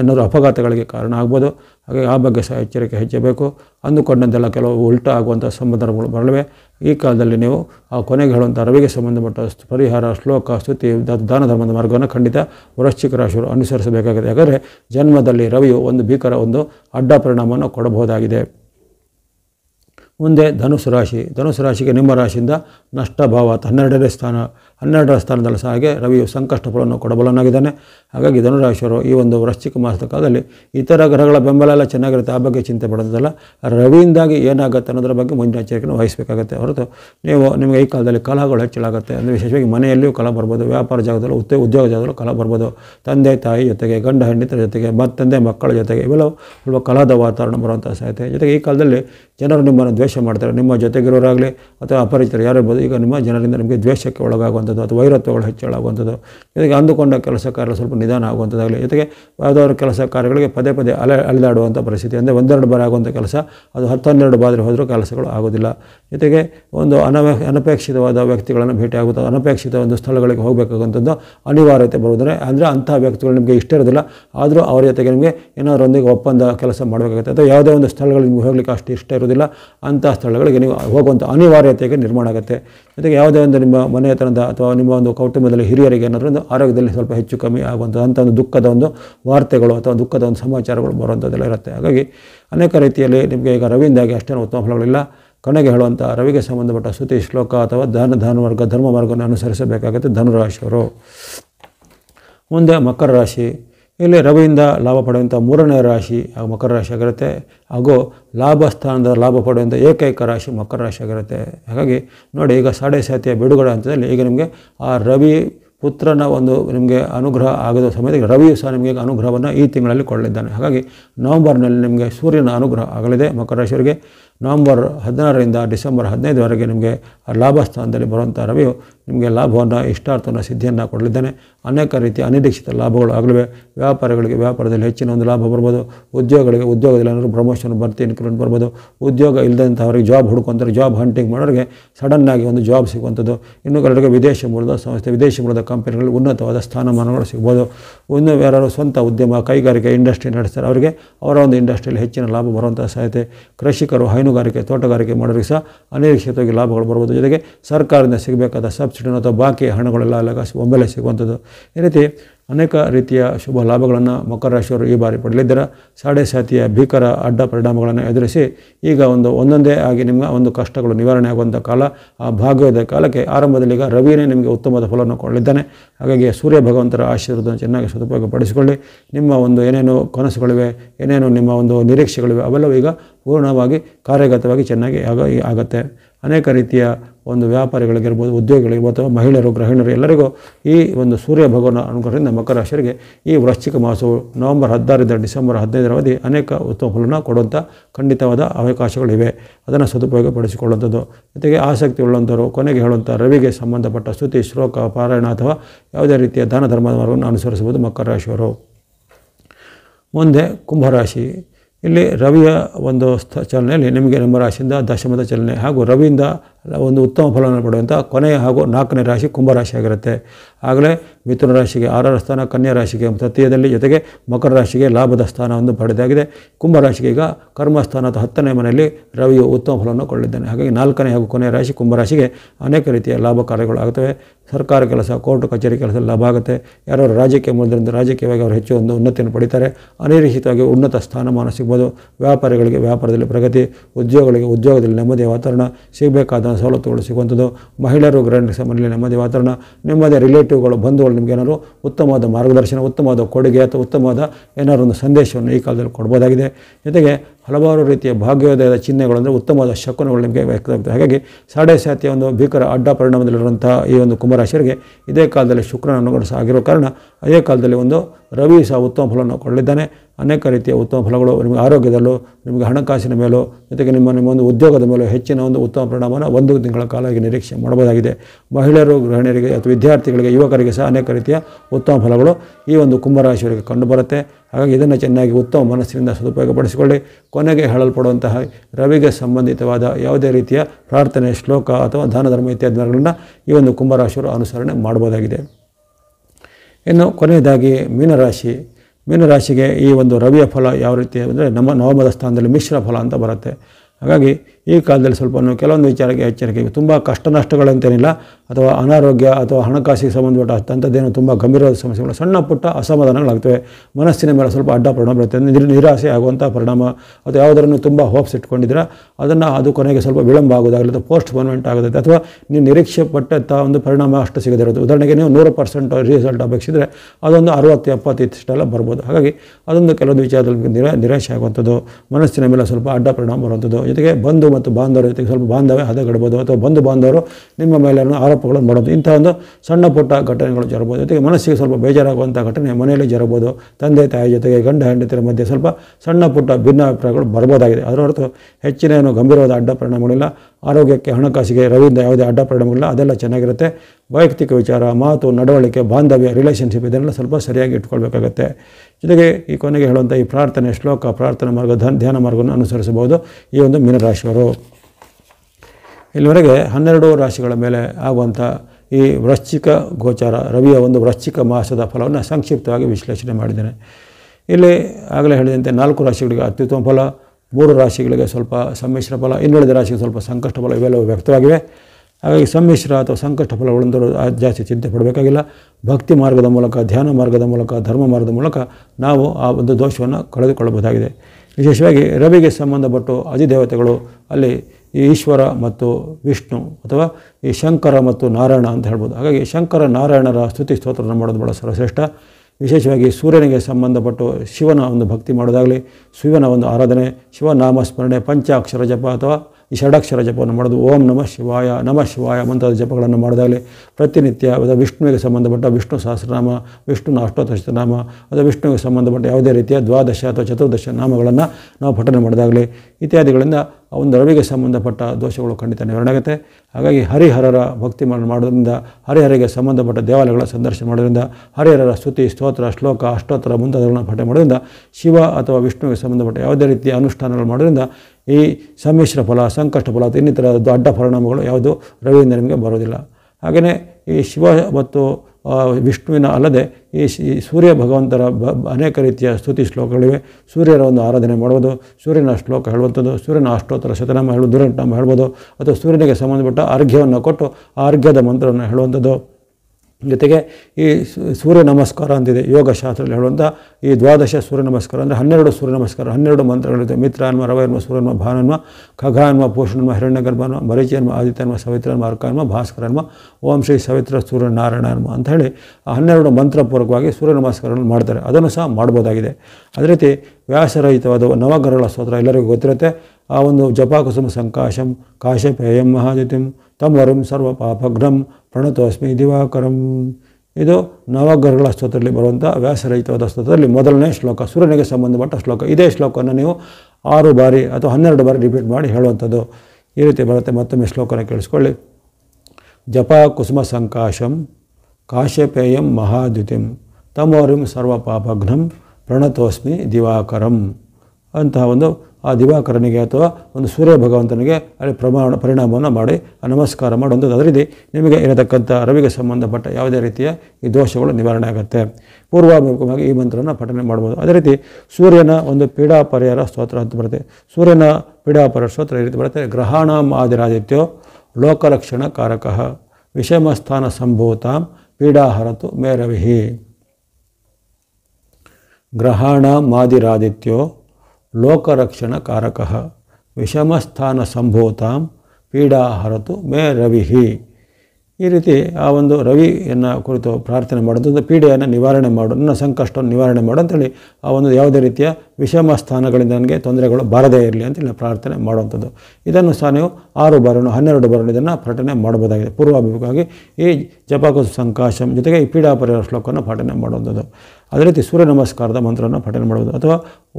ಏನಾದರೂ ಅಪಘಾತಗಳಿಗೆ ಕಾರಣ ಆಗ್ಬೋದು ಹಾಗೆ ಆ ಬಗ್ಗೆ ಸಹ ಎಚ್ಚರಿಕೆ ಹೆಚ್ಚಬೇಕು ಅಂದುಕೊಂಡಂತೆಲ್ಲ ಕೆಲವು ಉಲ್ಟಾ ಆಗುವಂಥ ಸಂಬಂಧಗಳು ಬರಲಿವೆ ಈ ಕಾಲದಲ್ಲಿ ನೀವು ಆ ಕೊನೆಗೆ ಹೇಳುವಂಥ ರವಿಗೆ ಸಂಬಂಧಪಟ್ಟ ಪರಿಹಾರ ಶ್ಲೋಕ ಸ್ತುತಿ ದಾನ ಧರ್ಮದ ಮಾರ್ಗವನ್ನು ಖಂಡಿತ ವೃಶ್ಚಿಕ ರಾಶಿಯವರು ಅನುಸರಿಸಬೇಕಾಗಿದೆ ಯಾಕಂದರೆ ಜನ್ಮದಲ್ಲಿ ರವಿಯು ಒಂದು ಭೀಕರ ಒಂದು ಅಡ್ಡ ಪರಿಣಾಮವನ್ನು ಕೊಡಬಹುದಾಗಿದೆ ಮುಂದೆ ಧನುಸು ರಾಶಿ ಧನುಸು ರಾಶಿಗೆ ನಿಮ್ಮ ರಾಶಿಯಿಂದ ನಷ್ಟಭಾವ ಹನ್ನೆರಡನೇ ಸ್ಥಾನ ಹನ್ನೆರಡರ ಸ್ಥಾನದಲ್ಲಿ ಸಹ ಹಾಗೆ ರವಿಯು ಸಂಕಷ್ಟ ಫಲವನ್ನು ಕೊಡಬಲ್ಲನಾಗಿದ್ದಾನೆ ಹಾಗಾಗಿ ಧನುರಾಶಿಯವರು ಈ ಒಂದು ವೃಶ್ಚಿಕ ಮಾಸದ ಕಾಲದಲ್ಲಿ ಇತರ ಗ್ರಹಗಳ ಬೆಂಬಲ ಎಲ್ಲ ಚೆನ್ನಾಗಿರುತ್ತೆ ಆ ಬಗ್ಗೆ ಚಿಂತೆ ಪಡೋದಿಲ್ಲ ರವಿಯಿಂದಾಗಿ ಏನಾಗುತ್ತೆ ಅನ್ನೋದ್ರ ಬಗ್ಗೆ ಮುಂಜಾಚರಿಕೆಯನ್ನು ವಹಿಸಬೇಕಾಗುತ್ತೆ ಹೊರತು ನೀವು ನಿಮಗೆ ಈ ಕಾಲದಲ್ಲಿ ಕಲಹಗಳು ಹೆಚ್ಚಳಾಗುತ್ತೆ ಅಂದರೆ ವಿಶೇಷವಾಗಿ ಮನೆಯಲ್ಲಿಯೂ ಕಲ ಬರ್ಬೋದು ವ್ಯಾಪಾರ ಜಾಗದಲ್ಲೂ ಉದ್ಯೋಗ ಉದ್ಯೋಗ ಜಾಗದಲ್ಲೂ ಕಲ ಬರ್ಬೋದು ತಂದೆ ತಾಯಿ ಜೊತೆಗೆ ಗಂಡ ಹೆಂಡತಿ ಜೊತೆಗೆ ತಂದೆ ಮಕ್ಕಳ ಜೊತೆಗೆ ಇವೆಲ್ಲವೂ ಸ್ವಲ್ಪ ಕಲಹದ ವಾತಾವರಣ ಬರುವಂಥ ಸಾಧ್ಯತೆ ಜೊತೆಗೆ ಈ ಕಾಲದಲ್ಲಿ ಜನರು ನಿಮ್ಮನ್ನು ದ್ವೇಷ ಮಾಡ್ತಾರೆ ನಿಮ್ಮ ಜೊತೆಗಿರೋರಾಗಲಿ ಅಥವಾ ಅಪರಿಚಿತರು ಯಾರು ಇರ್ಬೋದು ಈಗ ನಿಮ್ಮ ಜನರಿಂದ ನಿಮಗೆ ದ್ವೇಷಕ್ಕೆ ಒಳಗಾಗುವಂಥ ಆಗುವಂಥದ್ದು ಅಥವಾ ವೈರತ್ವಗಳು ಹೆಚ್ಚಳ ಆಗುವಂಥದ್ದು ಜೊತೆಗೆ ಅಂದುಕೊಂಡ ಕೆಲಸ ಕಾರ್ಯ ಸ್ವಲ್ಪ ನಿಧಾನ ಆಗುವಂಥದ್ದಾಗಲಿ ಜೊತೆಗೆ ಯಾವುದಾದ್ರು ಕೆಲಸ ಕಾರ್ಯಗಳಿಗೆ ಪದೇ ಪದೇ ಅಲೆ ಅಲೆದಾಡುವಂಥ ಪರಿಸ್ಥಿತಿ ಅಂದರೆ ಒಂದೆರಡು ಬಾರಿ ಆಗುವಂಥ ಕೆಲಸ ಅದು ಹತ್ತು ಹನ್ನೆರಡು ಬಾರಿ ಹೋದರೂ ಕೆಲಸಗಳು ಆಗೋದಿಲ್ಲ ಜೊತೆಗೆ ಒಂದು ಅನವೇ ಅನಪೇಕ್ಷಿತವಾದ ವ್ಯಕ್ತಿಗಳನ್ನು ಭೇಟಿ ಆಗುತ್ತದೆ ಅನಪೇಕ್ಷಿತ ಒಂದು ಸ್ಥಳಗಳಿಗೆ ಹೋಗಬೇಕಾಗುವಂಥದ್ದು ಅನಿವಾರ್ಯತೆ ಬರುವುದರೆ ಅಂದರೆ ಅಂಥ ವ್ಯಕ್ತಿಗಳು ನಿಮಗೆ ಇಷ್ಟ ಇರೋದಿಲ್ಲ ಆದರೂ ಅವರ ಜೊತೆಗೆ ನಿಮಗೆ ಒಂದಿಗೆ ಒಪ್ಪಂದ ಕೆಲಸ ಮಾಡಬೇಕಾಗುತ್ತೆ ಅಥವಾ ಯಾವುದೇ ಒಂದು ಸ್ಥಳಗಳಿಗೆ ನಿಮಗೆ ಹೋಗಲಿಕ್ಕೆ ಅಷ್ಟು ಇಷ್ಟ ಇರೋದಿಲ್ಲ ಅಂಥ ಸ್ಥಳಗಳಿಗೆ ನೀವು ಹೋಗುವಂಥ ಅನಿವಾರ್ಯತೆಗೆ ನಿರ್ಮಾಣ ಆಗುತ್ತೆ ಜೊತೆಗೆ ಯಾವುದೇ ಒಂದು ನಿಮ್ಮ ಮನೆ ಹತ್ರದ ಅಥವಾ ನಿಮ್ಮ ಒಂದು ಕೌಟುಂಬದಲ್ಲಿ ಹಿರಿಯರಿಗೆ ಏನಾದರೂ ಒಂದು ಆರೋಗ್ಯದಲ್ಲಿ ಸ್ವಲ್ಪ ಹೆಚ್ಚು ಕಮ್ಮಿ ಆಗುವಂಥ ಅಂಥ ಒಂದು ದುಃಖದ ಒಂದು ವಾರ್ತೆಗಳು ಅಥವಾ ದುಃಖದ ಒಂದು ಸಮಾಚಾರಗಳು ಬರುವಂಥದ್ದೆಲ್ಲ ಇರುತ್ತೆ ಹಾಗಾಗಿ ಅನೇಕ ರೀತಿಯಲ್ಲಿ ನಿಮಗೆ ಈಗ ರವಿಯಿಂದಾಗಿ ಅಷ್ಟೇನು ಉತ್ತಮ ಫಲಗಳಿಲ್ಲ ಕಣಗೆ ಹೇಳುವಂಥ ರವಿಗೆ ಸಂಬಂಧಪಟ್ಟ ಸುತಿ ಶ್ಲೋಕ ಅಥವಾ ದಾನ ಧನವರ್ಗ ಮಾರ್ಗ ಧರ್ಮ ಮಾರ್ಗವನ್ನು ಅನುಸರಿಸಬೇಕಾಗುತ್ತೆ ಧನುರಾಶಿಯವರು ಮುಂದೆ ಮಕರ ರಾಶಿ ಇಲ್ಲಿ ರವಿಯಿಂದ ಲಾಭ ಪಡೆಯುವಂಥ ಮೂರನೇ ರಾಶಿ ಮಕರ ರಾಶಿ ಆಗಿರುತ್ತೆ ಹಾಗೂ ಲಾಭ ಸ್ಥಾನದ ಲಾಭ ಪಡೆಯುವಂಥ ಏಕೈಕ ರಾಶಿ ಮಕರ ರಾಶಿ ಆಗಿರುತ್ತೆ ಹಾಗಾಗಿ ನೋಡಿ ಈಗ ಸಾಡೆ ಸಾತಿಯ ಬಿಡುಗಡೆ ಹಂತದಲ್ಲಿ ಈಗ ನಿಮಗೆ ಆ ರವಿ ಪುತ್ರನ ಒಂದು ನಿಮಗೆ ಅನುಗ್ರಹ ಆಗದ ಸಮಯದಲ್ಲಿ ರವಿಯು ಸಹ ನಿಮಗೆ ಅನುಗ್ರಹವನ್ನು ಈ ತಿಂಗಳಲ್ಲಿ ಕೊಡಲಿದ್ದಾನೆ ಹಾಗಾಗಿ ನವಂಬರ್ನಲ್ಲಿ ನಿಮಗೆ ಸೂರ್ಯನ ಅನುಗ್ರಹ ಆಗಲಿದೆ ಮಕರ ರಾಶಿಯವರಿಗೆ ನವಂಬರ್ ಹದಿನಾರರಿಂದ ಡಿಸೆಂಬರ್ ಹದಿನೈದರವರೆಗೆ ನಿಮಗೆ ಲಾಭ ಸ್ಥಾನದಲ್ಲಿ ಬರುವಂಥ ರವಿಯು ನಿಮಗೆ ಲಾಭವನ್ನು ಇಷ್ಟಾರ್ಥವನ್ನು ಸಿದ್ಧಿಯನ್ನು ಕೊಡಲಿದ್ದಾನೆ ಅನೇಕ ರೀತಿಯ ಅನಿರೀಕ್ಷಿತ ಲಾಭಗಳು ಆಗಲಿವೆ ವ್ಯಾಪಾರಗಳಿಗೆ ವ್ಯಾಪಾರದಲ್ಲಿ ಹೆಚ್ಚಿನ ಒಂದು ಲಾಭ ಬರ್ಬೋದು ಉದ್ಯೋಗಗಳಿಗೆ ಉದ್ಯೋಗದಲ್ಲಿ ಏನಾದರೂ ಪ್ರಮೋಷನ್ ಬರ್ತಿ ಇನ್ಕ್ರಿಮೆಂಟ್ ಬರ್ಬೋದು ಉದ್ಯೋಗ ಇಲ್ಲದಂಥವ್ರಿಗೆ ಜಾಬ್ ಹುಡ್ಕೊಂತಾರೆ ಜಾಬ್ ಹಂಟಿಂಗ್ ಮಾಡೋರಿಗೆ ಸಡನ್ನಾಗಿ ಒಂದು ಜಾಬ್ ಸಿಗುವಂಥದ್ದು ಇನ್ನೂ ಕೆಲವರಿಗೆ ವಿದೇಶಿ ಮೂಲದ ಸಂಸ್ಥೆ ವಿದೇಶಿ ಮೂಲದ ಕಂಪನಿಗಳಲ್ಲಿ ಉನ್ನತವಾದ ಸ್ಥಾನಮಾನಗಳು ಸಿಗ್ಬೋದು ಇನ್ನೂ ಯಾರು ಸ್ವಂತ ಉದ್ಯಮ ಕೈಗಾರಿಕೆ ಇಂಡಸ್ಟ್ರಿ ನಡೆಸ್ತಾರೆ ಅವರಿಗೆ ಅವರ ಒಂದು ಇಂಡಸ್ಟ್ರಿಯಲ್ಲಿ ಹೆಚ್ಚಿನ ಲಾಭ ಬರುವಂಥ ಸಾಧ್ಯತೆ ಕೃಷಿಕರು ಹೈನುಗಾರಿಕೆ ತೋಟಗಾರಿಕೆ ಮಾಡೋರಿಗೆ ಸಹ ಅನಿರೀಕ್ಷಿತವಾಗಿ ಲಾಭಗಳು ಬರ್ಬೋದು ಜೊತೆಗೆ ಸರ್ಕಾರದಿಂದ ಸಿಗಬೇಕಾದ ಸಬ್ಸಿಡಿನ ಅಥವಾ ಬಾಕಿ ಹಣಗಳೆಲ್ಲ ಅಲ್ಲ ಒಮ್ಮೆಲೆ ಸಿಗುವಂಥದ್ದು ಈ ರೀತಿ ಅನೇಕ ರೀತಿಯ ಶುಭ ಲಾಭಗಳನ್ನು ಮಕರ ರಾಶಿಯವರು ಈ ಬಾರಿ ಪಡೆಯಲಿದ್ದರ ಸಾಡೆ ಸಾತಿಯ ಭೀಕರ ಅಡ್ಡ ಪರಿಣಾಮಗಳನ್ನು ಎದುರಿಸಿ ಈಗ ಒಂದು ಒಂದೊಂದೇ ಆಗಿ ನಿಮ್ಮ ಒಂದು ಕಷ್ಟಗಳು ನಿವಾರಣೆ ಆಗುವಂಥ ಕಾಲ ಆ ಭಾಗ್ಯದ ಕಾಲಕ್ಕೆ ಆರಂಭದಲ್ಲಿ ಈಗ ರವಿಯೇ ನಿಮಗೆ ಉತ್ತಮದ ಫಲವನ್ನು ಕೊಡಲಿದ್ದಾನೆ ಹಾಗಾಗಿ ಸೂರ್ಯ ಭಗವಂತರ ಆಶೀರ್ವಾದವನ್ನು ಚೆನ್ನಾಗಿ ಸದುಪಯೋಗಪಡಿಸಿಕೊಳ್ಳಿ ನಿಮ್ಮ ಒಂದು ಏನೇನು ಕನಸುಗಳಿವೆ ಏನೇನು ನಿಮ್ಮ ಒಂದು ನಿರೀಕ್ಷೆಗಳಿವೆ ಅವೆಲ್ಲವೂ ಈಗ ಪೂರ್ಣವಾಗಿ ಕಾರ್ಯಗತವಾಗಿ ಚೆನ್ನಾಗಿ ಆಗ ಆಗುತ್ತೆ ಅನೇಕ ರೀತಿಯ ಒಂದು ವ್ಯಾಪಾರಿಗಳಿಗಿರ್ಬೋದು ಉದ್ಯೋಗಿಗಳಿಗೆ ಅಥವಾ ಮಹಿಳೆಯರು ಗೃಹಿಣಿಯರು ಎಲ್ಲರಿಗೂ ಈ ಒಂದು ಸೂರ್ಯ ಭಗವಾನ ಅನುಗ್ರಹದಿಂದ ಮಕರ ರಾಶಿಯರಿಗೆ ಈ ವೃಶ್ಚಿಕ ಮಾಸವು ನವೆಂಬರ್ ಹದಿನಾರರಿಂದ ಡಿಸೆಂಬರ್ ಅವಧಿ ಅನೇಕ ಉತ್ತಮ ಫಲನ ಕೊಡುವಂಥ ಖಂಡಿತವಾದ ಅವಕಾಶಗಳಿವೆ ಅದನ್ನು ಸದುಪಯೋಗಪಡಿಸಿಕೊಳ್ಳುವಂಥದ್ದು ಜೊತೆಗೆ ಆಸಕ್ತಿ ಉಳ್ಳಂಥವರು ಕೊನೆಗೆ ಹೇಳುವಂಥ ರವಿಗೆ ಸಂಬಂಧಪಟ್ಟ ಸ್ತುತಿ ಶ್ಲೋಕ ಪಾರಾಯಣ ಅಥವಾ ಯಾವುದೇ ರೀತಿಯ ದಾನ ಧರ್ಮದ ಮಾರ್ಗವನ್ನು ಅನುಸರಿಸಬಹುದು ಮಕರ ರಾಶಿಯವರು ಮುಂದೆ ಕುಂಭರಾಶಿ ಇಲ್ಲಿ ರವಿಯ ಒಂದು ಸ್ಥ ಚಲನೆಯಲ್ಲಿ ನಿಮಗೆ ನಮ್ಮ ರಾಶಿಯಿಂದ ದಶಮದ ಚಲನೆ ಹಾಗೂ ರವಿಯಿಂದ ಒಂದು ಉತ್ತಮ ಫಲವನ್ನು ಪಡೆಯುವಂಥ ಕೊನೆಯ ಹಾಗೂ ನಾಲ್ಕನೇ ರಾಶಿ ಕುಂಭರಾಶಿಯಾಗಿರುತ್ತೆ ಆಗಲೇ ಮಿಥುನ ರಾಶಿಗೆ ಆರರ ಸ್ಥಾನ ಕನ್ಯಾ ರಾಶಿಗೆ ತೃತೀಯದಲ್ಲಿ ಜೊತೆಗೆ ಮಕರ ರಾಶಿಗೆ ಲಾಭದ ಸ್ಥಾನವನ್ನು ಪಡೆದಾಗಿದೆ ಕುಂಭರಾಶಿಗೆ ಈಗ ಕರ್ಮಸ್ಥಾನ ಅಥವಾ ಹತ್ತನೇ ಮನೆಯಲ್ಲಿ ರವಿಯು ಉತ್ತಮ ಫಲವನ್ನು ಕೊಳ್ಳಿದ್ದಾನೆ ಹಾಗಾಗಿ ನಾಲ್ಕನೇ ಹಾಗೂ ಕೊನೆಯ ರಾಶಿ ಕುಂಭರಾಶಿಗೆ ಅನೇಕ ರೀತಿಯ ಲಾಭ ಕಾರ್ಯಗಳು ಆಗುತ್ತವೆ ಸರ್ಕಾರ ಕೆಲಸ ಕೋರ್ಟ್ ಕಚೇರಿ ಕೆಲಸ ಲಾಭ ಆಗುತ್ತೆ ಯಾರು ರಾಜಕೀಯ ಮೂಲದಿಂದ ರಾಜಕೀಯವಾಗಿ ಅವರು ಹೆಚ್ಚು ಒಂದು ಉನ್ನತಿಯನ್ನು ಪಡಿತಾರೆ ಅನಿರೀಕ್ಷಿತವಾಗಿ ಉನ್ನತ ಸ್ಥಾನಮಾನ ಸಿಗ್ಬೋದು ವ್ಯಾಪಾರಿಗಳಿಗೆ ವ್ಯಾಪಾರದಲ್ಲಿ ಪ್ರಗತಿ ಉದ್ಯೋಗಗಳಿಗೆ ಉದ್ಯೋಗದಲ್ಲಿ ನೆಮ್ಮದಿಯ ವಾತಾವರಣ ಸಿಗಬೇಕಾದ ಸವಲತ್ತುಗಳು ಸಿಗುವಂಥದ್ದು ಮಹಿಳೆಯರು ಗ್ರಹಣ ಸಂಬಂಧದಲ್ಲಿ ನೆಮ್ಮದಿಯ ವಾತಾವರಣ ನೆಮ್ಮದಿಯ ರಿಲೇಟ್ ರಿಲೇಟಿವ್ಗಳು ಬಂಧುಗಳು ನಿಮಗೇನಾದ್ರು ಉತ್ತಮವಾದ ಮಾರ್ಗದರ್ಶನ ಉತ್ತಮವಾದ ಕೊಡುಗೆ ಅಥವಾ ಉತ್ತಮವಾದ ಏನಾದ್ರು ಒಂದು ಸಂದೇಶವನ್ನು ಈ ಕಾಲದಲ್ಲಿ ಕೊಡ್ಬೋದಾಗಿದೆ ಜೊತೆಗೆ ಹಲವಾರು ರೀತಿಯ ಭಾಗ್ಯೋದಯದ ಚಿಹ್ನೆಗಳು ಅಂದರೆ ಉತ್ತಮವಾದ ಶಕುನಗಳು ನಿಮಗೆ ವ್ಯಕ್ತವಾಗ್ತದೆ ಹಾಗಾಗಿ ಸಾಡೆ ಸಾತಿಯ ಒಂದು ಭೀಕರ ಅಡ್ಡ ಪರಿಣಾಮದಲ್ಲಿರುವಂಥ ಈ ಒಂದು ಕುಂಭರಾಶಿಯರಿಗೆ ಇದೇ ಕಾಲದಲ್ಲಿ ಶುಕ್ರನ ಅನುಗ್ರಹ ಆಗಿರೋ ಕಾರಣ ಅದೇ ಕಾಲದಲ್ಲಿ ಒಂದು ರವಿ ಸಹ ಉತ್ತಮ ಫಲವನ್ನು ಕೊಡಲಿದ್ದಾನೆ ಅನೇಕ ರೀತಿಯ ಉತ್ತಮ ಫಲಗಳು ನಿಮಗೆ ಆರೋಗ್ಯದಲ್ಲೂ ನಿಮಗೆ ಹಣಕಾಸಿನ ಮೇಲೂ ಜೊತೆಗೆ ನಿಮ್ಮ ನಿಮ್ಮ ಒಂದು ಉದ್ಯೋಗದ ಮೇಲೂ ಹೆಚ್ಚಿನ ಒಂದು ಉತ್ತಮ ಪರಿಣಾಮವನ್ನು ಒಂದು ತಿಂಗಳ ಕಾಲವಾಗಿ ನಿರೀಕ್ಷೆ ಮಾಡಬಹುದಾಗಿದೆ ಮಹಿಳೆಯರು ಗೃಹಿಣಿಯರಿಗೆ ಅಥವಾ ವಿದ್ಯಾರ್ಥಿಗಳಿಗೆ ಯುವಕರಿಗೆ ಸಹ ಅನೇಕ ರೀತಿಯ ಉತ್ತಮ ಫಲಗಳು ಈ ಒಂದು ಕುಂಭರಾಶಿಯವರಿಗೆ ಕಂಡುಬರುತ್ತೆ ಹಾಗಾಗಿ ಇದನ್ನು ಚೆನ್ನಾಗಿ ಉತ್ತಮ ಮನಸ್ಸಿನಿಂದ ಸದುಪಯೋಗಪಡಿಸಿಕೊಳ್ಳಿ ಕೊನೆಗೆ ಹೇಳಲ್ಪಡುವಂತಹ ರವಿಗೆ ಸಂಬಂಧಿತವಾದ ಯಾವುದೇ ರೀತಿಯ ಪ್ರಾರ್ಥನೆ ಶ್ಲೋಕ ಅಥವಾ ದಾನ ಧರ್ಮ ಇತ್ಯಾದಿಗಳನ್ನು ಈ ಒಂದು ಕುಂಭರಾಶಿಯವರು ಅನುಸರಣೆ ಮಾಡಬಹುದಾಗಿದೆ ಇನ್ನು ಕೊನೆಯದಾಗಿ ಮೀನರಾಶಿ ಮೀನರಾಶಿಗೆ ಈ ಒಂದು ರವಿಯ ಫಲ ಯಾವ ರೀತಿ ಅಂದರೆ ನಮ್ಮ ನವಮದ ಸ್ಥಾನದಲ್ಲಿ ಮಿಶ್ರ ಫಲ ಅಂತ ಬರುತ್ತೆ ಹಾಗಾಗಿ ಈ ಕಾಲದಲ್ಲಿ ಸ್ವಲ್ಪ ಕೆಲವೊಂದು ವಿಚಾರಕ್ಕೆ ಎಚ್ಚರಿಕೆ ತುಂಬ ಕಷ್ಟ ನಷ್ಟಗಳಂತೇನಿಲ್ಲ ಅಥವಾ ಅನಾರೋಗ್ಯ ಅಥವಾ ಹಣಕಾಸಿಗೆ ಸಂಬಂಧಪಟ್ಟ ಅಂಥದ್ದೇನೋ ತುಂಬ ಗಂಭೀರವಾದ ಸಮಸ್ಯೆಗಳು ಸಣ್ಣ ಪುಟ್ಟ ಅಸಮಾಧಾನಗಳಾಗ್ತವೆ ಮನಸ್ಸಿನ ಮೇಲೆ ಸ್ವಲ್ಪ ಅಡ್ಡ ಪರಿಣಾಮ ಬರುತ್ತೆ ನಿರಾಸೆ ಆಗುವಂಥ ಪರಿಣಾಮ ಅಥವಾ ಯಾವುದರನ್ನು ತುಂಬ ಹೋಪ್ಸ್ ಇಟ್ಕೊಂಡಿದ್ರೆ ಅದನ್ನು ಅದು ಕೊನೆಗೆ ಸ್ವಲ್ಪ ವಿಳಂಬ ಆಗೋದಾಗಲಿ ಅಥವಾ ಪೋಸ್ಟ್ ಪೋನ್ಮೆಂಟ್ ಆಗುತ್ತೆ ಅಥವಾ ನೀವು ನಿರೀಕ್ಷೆ ಪಟ್ಟಂಥ ಒಂದು ಪರಿಣಾಮ ಅಷ್ಟು ಸಿಗದಿರೋದು ಉದಾಹರಣೆಗೆ ನೀವು ನೂರು ಪರ್ಸೆಂಟ್ ರಿಸಲ್ಟ್ ಅಪೇಕ್ಷಿಸಿದರೆ ಅದೊಂದು ಅರವತ್ತು ಎಪ್ಪತ್ತು ಇಷ್ಟೆಲ್ಲ ಬರ್ಬೋದು ಹಾಗಾಗಿ ಅದೊಂದು ಕೆಲವೊಂದು ವಿಚಾರದಲ್ಲಿ ನಿರಾ ನಿರಾಶೆ ಆಗುವಂಥದ್ದು ಮನಸ್ಸಿನ ಮೇಲೆ ಸ್ವಲ್ಪ ಅಡ್ಡ ಪರಿಣಾಮ ಬರುವಂಥದ್ದು ಜೊತೆಗೆ ಬಂದು ಮತ್ತು ಬಾಂಧವರು ಜೊತೆಗೆ ಸ್ವಲ್ಪ ಬಾಂಧವ್ಯ ಹದಗಡ್ಬೋದು ಅಥವಾ ಬಂಧು ಬಾಂಧವರು ನಿಮ್ಮ ಮೇಲೆ ಆರೋಪಗಳನ್ನು ಮಾಡೋದು ಇಂಥ ಒಂದು ಸಣ್ಣ ಪುಟ್ಟ ಘಟನೆಗಳು ಜರಬಹುದು ಜೊತೆಗೆ ಮನಸ್ಸಿಗೆ ಸ್ವಲ್ಪ ಬೇಜಾರಾಗುವಂಥ ಘಟನೆ ಮನೆಯಲ್ಲಿ ಜರಬಹುದು ತಂದೆ ತಾಯಿ ಜೊತೆಗೆ ಗಂಡ ಹೆಂಡತಿರ ಮಧ್ಯೆ ಸ್ವಲ್ಪ ಸಣ್ಣ ಪುಟ್ಟ ಭಿನ್ನಾಭಿಪ್ರಾಯಗಳು ಬರ್ಬೋದಾಗಿದೆ ಅದರ ಹೊರತು ಹೆಚ್ಚಿನ ಏನು ಗಂಭೀರವಾದ ಅಡ್ಡ ಪರಿಣಾಮಗಳಿಲ್ಲ ಆರೋಗ್ಯಕ್ಕೆ ಹಣಕಾಸಿಗೆ ರವಿಯಿಂದ ಯಾವುದೇ ಅಡ್ಡ ಪರಿಣಾಮಗಳಿಲ್ಲ ಅದೆಲ್ಲ ಚೆನ್ನಾಗಿರುತ್ತೆ ವೈಯಕ್ತಿಕ ವಿಚಾರ ಮಾತು ನಡವಳಿಕೆ ಬಾಂಧವ್ಯ ರಿಲೇಷನ್ಶಿಪ್ ಇದನ್ನೆಲ್ಲ ಸ್ವಲ್ಪ ಸರಿಯಾಗಿ ಇಟ್ಕೊಳ್ಬೇಕಾಗತ್ತೆ ಜೊತೆಗೆ ಈ ಕೊನೆಗೆ ಹೇಳುವಂಥ ಈ ಪ್ರಾರ್ಥನೆ ಶ್ಲೋಕ ಪ್ರಾರ್ಥನಾ ಮಾರ್ಗ ಧ್ಯಾನ ಮಾರ್ಗವನ್ನು ಅನುಸರಿಸಬಹುದು ಈ ಒಂದು ಮೀನರಾಶಿಯವರು ಇಲ್ಲಿವರೆಗೆ ಹನ್ನೆರಡು ರಾಶಿಗಳ ಮೇಲೆ ಆಗುವಂಥ ಈ ವೃಶ್ಚಿಕ ಗೋಚಾರ ರವಿಯ ಒಂದು ವೃಶ್ಚಿಕ ಮಾಸದ ಫಲವನ್ನು ಸಂಕ್ಷಿಪ್ತವಾಗಿ ವಿಶ್ಲೇಷಣೆ ಮಾಡಿದ್ದೇನೆ ಇಲ್ಲಿ ಆಗಲೇ ಹೇಳಿದಂತೆ ನಾಲ್ಕು ರಾಶಿಗಳಿಗೆ ಅತ್ಯುತ್ತಮ ಫಲ ಮೂರು ರಾಶಿಗಳಿಗೆ ಸ್ವಲ್ಪ ಸಮ್ಮಿಶ್ರ ಫಲ ಇನ್ನುಳಿದ ರಾಶಿಗೆ ಸ್ವಲ್ಪ ಸಂಕಷ್ಟ ಫಲ ಇವೆಲ್ಲವೂ ವ್ಯಕ್ತವಾಗಿವೆ ಹಾಗಾಗಿ ಸಮ್ಮಿಶ್ರ ಅಥವಾ ಸಂಕಷ್ಟ ಫಲಗಳಂದರೂ ಜಾಸ್ತಿ ಚಿಂತೆ ಪಡಬೇಕಾಗಿಲ್ಲ ಭಕ್ತಿ ಮಾರ್ಗದ ಮೂಲಕ ಧ್ಯಾನ ಮಾರ್ಗದ ಮೂಲಕ ಧರ್ಮ ಮಾರ್ಗದ ಮೂಲಕ ನಾವು ಆ ಒಂದು ದೋಷವನ್ನು ಕಳೆದುಕೊಳ್ಳಬಹುದಾಗಿದೆ ವಿಶೇಷವಾಗಿ ರವಿಗೆ ಸಂಬಂಧಪಟ್ಟು ಅಧಿದೇವತೆಗಳು ಅಲ್ಲಿ ಈಶ್ವರ ಮತ್ತು ವಿಷ್ಣು ಅಥವಾ ಈ ಶಂಕರ ಮತ್ತು ನಾರಾಯಣ ಅಂತ ಹೇಳ್ಬೋದು ಹಾಗಾಗಿ ಶಂಕರ ನಾರಾಯಣರ ಸ್ತುತಿ ಸ್ತೋತ್ರವನ್ನು ಮಾಡೋದು ಬಹಳ ಸರ್ವಶ್ರೇಷ್ಠ ವಿಶೇಷವಾಗಿ ಸೂರ್ಯನಿಗೆ ಸಂಬಂಧಪಟ್ಟು ಶಿವನ ಒಂದು ಭಕ್ತಿ ಮಾಡೋದಾಗಲಿ ಶಿವನ ಒಂದು ಆರಾಧನೆ ಶಿವನಾಮ ಸ್ಮರಣೆ ಪಂಚಾಕ್ಷರ ಜಪ ಅಥವಾ ಷಡಾಕ್ಷರ ಜಪವನ್ನು ಮಾಡೋದು ಓಂ ನಮಃ ಶಿವಾಯ ನಮಃ ಶಿವಾಯ ಮುಂತಾದ ಜಪಗಳನ್ನು ಮಾಡೋದಾಗಲಿ ಪ್ರತಿನಿತ್ಯ ಅಥವಾ ವಿಷ್ಣುವಿಗೆ ಸಂಬಂಧಪಟ್ಟ ವಿಷ್ಣು ಸಹಸ್ರನಾಮ ವಿಷ್ಣುನ ಅಷ್ಟೋದಶನಾಮ ಅಥವಾ ವಿಷ್ಣುವಿಗೆ ಸಂಬಂಧಪಟ್ಟ ಯಾವುದೇ ರೀತಿಯ ದ್ವಾದಶ ಅಥವಾ ಚತುರ್ದಶ ನಾಮಗಳನ್ನು ನಾವು ಪಠನೆ ಮಾಡೋದಾಗಲಿ ಇತ್ಯಾದಿಗಳಿಂದ ಒಂದು ರವಿಗೆ ಸಂಬಂಧಪಟ್ಟ ದೋಷಗಳು ಖಂಡಿತ ನಿವಾರಣೆಯಾಗುತ್ತೆ ಹಾಗಾಗಿ ಹರಿಹರರ ಭಕ್ತಿ ಮಾಡೋದ್ರಿಂದ ಹರಿಹರಿಗೆ ಸಂಬಂಧಪಟ್ಟ ದೇವಾಲಯಗಳ ಸಂದರ್ಶನ ಮಾಡೋದ್ರಿಂದ ಹರಿಹರರ ಸ್ತುತಿ ಸ್ತೋತ್ರ ಶ್ಲೋಕ ಅಷ್ಟೋತ್ತರ ಮುಂತಾದವುಗಳನ್ನು ಪಠನೆ ಮಾಡೋದ್ರಿಂದ ಶಿವ ಅಥವಾ ವಿಷ್ಣುವಿಗೆ ಸಂಬಂಧಪಟ್ಟ ಯಾವುದೇ ರೀತಿಯ ಅನುಷ್ಠಾನಗಳು ಮಾಡೋದ್ರಿಂದ ಈ ಸಮ್ಮಿಶ್ರ ಫಲ ಸಂಕಷ್ಟ ಫಲ ಇನ್ನಿತರ ದೊಡ್ಡ ಪರಿಣಾಮಗಳು ಯಾವುದು ರವಿಯಿಂದ ನಿಮಗೆ ಬರೋದಿಲ್ಲ ಹಾಗೆಯೇ ಈ ಶಿವ ಮತ್ತು ವಿಷ್ಣುವಿನ ಅಲ್ಲದೆ ಈ ಸೂರ್ಯ ಭಗವಂತರ ಬ ಅನೇಕ ರೀತಿಯ ಸ್ತುತಿ ಶ್ಲೋಕಗಳಿವೆ ಸೂರ್ಯರ ಒಂದು ಆರಾಧನೆ ಮಾಡ್ಬೋದು ಸೂರ್ಯನ ಶ್ಲೋಕ ಹೇಳುವಂಥದ್ದು ಸೂರ್ಯನ ಅಷ್ಟೋತ್ತರ ಶತನಾಮ ಹೇಳುವುದು ದುರಂಟನಾಮ ಹೇಳ್ಬೋದು ಅಥವಾ ಸೂರ್ಯನಿಗೆ ಸಂಬಂಧಪಟ್ಟ ಅರ್ಘ್ಯವನ್ನು ಕೊಟ್ಟು ಆ ಅರ್ಘ್ಯದ ಮಂತ್ರವನ್ನು ಹೇಳುವಂಥದ್ದು ಜೊತೆಗೆ ಈ ಸೂರ್ಯ ನಮಸ್ಕಾರ ಅಂತಿದೆ ಯೋಗ ಶಾಸ್ತ್ರದಲ್ಲಿ ಹೇಳುವಂಥ ಈ ದ್ವಾದಶ ಸೂರ್ಯ ನಮಸ್ಕಾರ ಅಂದರೆ ಹನ್ನೆರಡು ಸೂರ್ಯ ನಮಸ್ಕಾರ ಹನ್ನೆರಡು ಮಂತ್ರಗಳಿದೆ ಮಿತ್ರ ಅನ್ವ ರವ ಎನ್ನುವ ಸೂರ್ಯನ್ಮ ಭಾನನ್ಮ ಖಗ ಅನ್ವ ಪೋಷಣನ್ಮ ಹಿರಣ್ಯಗರ್ಭನ್ಮ ಮರಿಚಿ ಅನ್ವ ಆದಿತ್ಯ ಅನ್ವ ಸವಿತ್ರ ಅನ್ವ ಭಾಸ್ಕರ ಓಂ ಶ್ರೀ ಸವಿತ್ರ ಸೂರ್ಯ ನಾರಾಯಣ ಅಂತ ಹೇಳಿ ಆ ಹನ್ನೆರಡು ಮಂತ್ರಪೂರ್ವಕವಾಗಿ ಸೂರ್ಯ ನಮಸ್ಕಾರಗಳನ್ನು ಮಾಡ್ತಾರೆ ಅದನ್ನು ಸಹ ಮಾಡ್ಬೋದಾಗಿದೆ ಅದೇ ರೀತಿ ವ್ಯಾಸರಹಿತವಾದ ನವಗ್ರಹಗಳ ಸ್ತೋತ್ರ ಎಲ್ಲರಿಗೂ ಗೊತ್ತಿರುತ್ತೆ ಆ ಒಂದು ಜಪಾಕುಸುಮ ಸಂಕಾಶಂ ಕಾಶಪೇಯಂ ಮಹಾದಿತಿಂ ತಮ್ ಸರ್ವ ಪಾಪಘ್ನಂ ಪ್ರಣತೋಸ್ಮಿ ದಿವಾಕರಂ ಇದು ನವಗ್ರಹಗಳ ಸ್ತೋತ್ರದಲ್ಲಿ ಬರುವಂಥ ವ್ಯಾಸರಹಿತವಾದ ಸ್ತೋತ್ರದಲ್ಲಿ ಮೊದಲನೇ ಶ್ಲೋಕ ಸೂರ್ಯನಿಗೆ ಸಂಬಂಧಪಟ್ಟ ಶ್ಲೋಕ ಇದೇ ಶ್ಲೋಕವನ್ನು ನೀವು ಆರು ಬಾರಿ ಅಥವಾ ಹನ್ನೆರಡು ಬಾರಿ ರಿಪೀಟ್ ಮಾಡಿ ಹೇಳುವಂಥದ್ದು ಈ ರೀತಿ ಬರುತ್ತೆ ಮತ್ತೊಮ್ಮೆ ಶ್ಲೋಕನ ಕೇಳಿಸ್ಕೊಳ್ಳಿ ಜಪ ಕುಸುಮ ಸಂಕಾಶಂ ಕಾಶ್ಯಪೇಯಂ ಮಹಾದ್ಯುತಿಂ ತಮೋರಿಂ ಸರ್ವ ಪಾಪಘ್ನಂ ಪ್ರಣತೋಸ್ಮಿ ದಿವಾಕರಂ ಅಂತಹ ಒಂದು ಆ ದಿವಾಕರನಿಗೆ ಅಥವಾ ಒಂದು ಸೂರ್ಯ ಭಗವಂತನಿಗೆ ಅಲ್ಲಿ ಪ್ರಮಾಣ ಪರಿಣಾಮವನ್ನು ಮಾಡಿ ನಮಸ್ಕಾರ ಮಾಡುವಂಥದ್ದು ರೀತಿ ನಿಮಗೆ ಇರತಕ್ಕಂಥ ರವಿಗೆ ಸಂಬಂಧಪಟ್ಟ ಯಾವುದೇ ರೀತಿಯ ಈ ದೋಷಗಳು ನಿವಾರಣೆ ಆಗುತ್ತೆ ಪೂರ್ವಾಭಿಮುಖವಾಗಿ ಈ ಮಂತ್ರವನ್ನು ಪಠನೆ ಮಾಡ್ಬೋದು ಅದೇ ರೀತಿ ಸೂರ್ಯನ ಒಂದು ಪೀಡಾ ಪರಿಹಾರ ಸ್ತೋತ್ರ ಅಂತ ಬರುತ್ತೆ ಸೂರ್ಯನ ಪೀಡಾ ಪರಿಹಾರ ಸ್ತೋತ್ರ ಈ ರೀತಿ ಬರುತ್ತೆ ಗ್ರಹಣ ಮಾದಿರಾದಿತ್ಯೋ ಲೋಕಲಕ್ಷಣ ಕಾರಕಃ ವಿಷಮಸ್ಥಾನ ಸಂಭೂತಾಂ ಪೀಡಾ ಹರತು ಮೇ ರವಿಹಿ ಮಾದಿರಾದಿತ್ಯೋ लोकरक्षण कारक लोकरक्षणकारकः विषमस्थानसम्भूतां पीडा हर तो मे रवि ಈ ರೀತಿ ಆ ಒಂದು ರವಿಯನ್ನು ಕುರಿತು ಪ್ರಾರ್ಥನೆ ಮಾಡೋದು ಪೀಡೆಯನ್ನು ನಿವಾರಣೆ ಮಾಡು ನನ್ನ ಸಂಕಷ್ಟವನ್ನು ನಿವಾರಣೆ ಮಾಡು ಅಂತೇಳಿ ಆ ಒಂದು ಯಾವುದೇ ರೀತಿಯ ವಿಷಮ ಸ್ಥಾನಗಳಿಂದ ನನಗೆ ತೊಂದರೆಗಳು ಬಾರದೇ ಇರಲಿ ಅಂತೇಳಿ ಪ್ರಾರ್ಥನೆ ಮಾಡುವಂಥದ್ದು ಇದನ್ನು ಸಹ ನೀವು ಆರು ಬಾರನು ಹನ್ನೆರಡು ಬಾರನು ಇದನ್ನು ಪಠನೆ ಮಾಡಬಹುದಾಗಿದೆ ಪೂರ್ವಾಭಿಮುಖವಾಗಿ ಈ ಜಪಾಕೋಸ ಸಂಕಾಶಂ ಜೊತೆಗೆ ಈ ಪೀಡಾಪರ್ಯ ಶ್ಲೋಕವನ್ನು ಪಠನೆ ಮಾಡುವಂಥದ್ದು ಅದೇ ರೀತಿ ಸೂರ್ಯ ನಮಸ್ಕಾರದ ಮಂತ್ರವನ್ನು ಪಠನೆ ಮಾಡೋದು ಅಥವಾ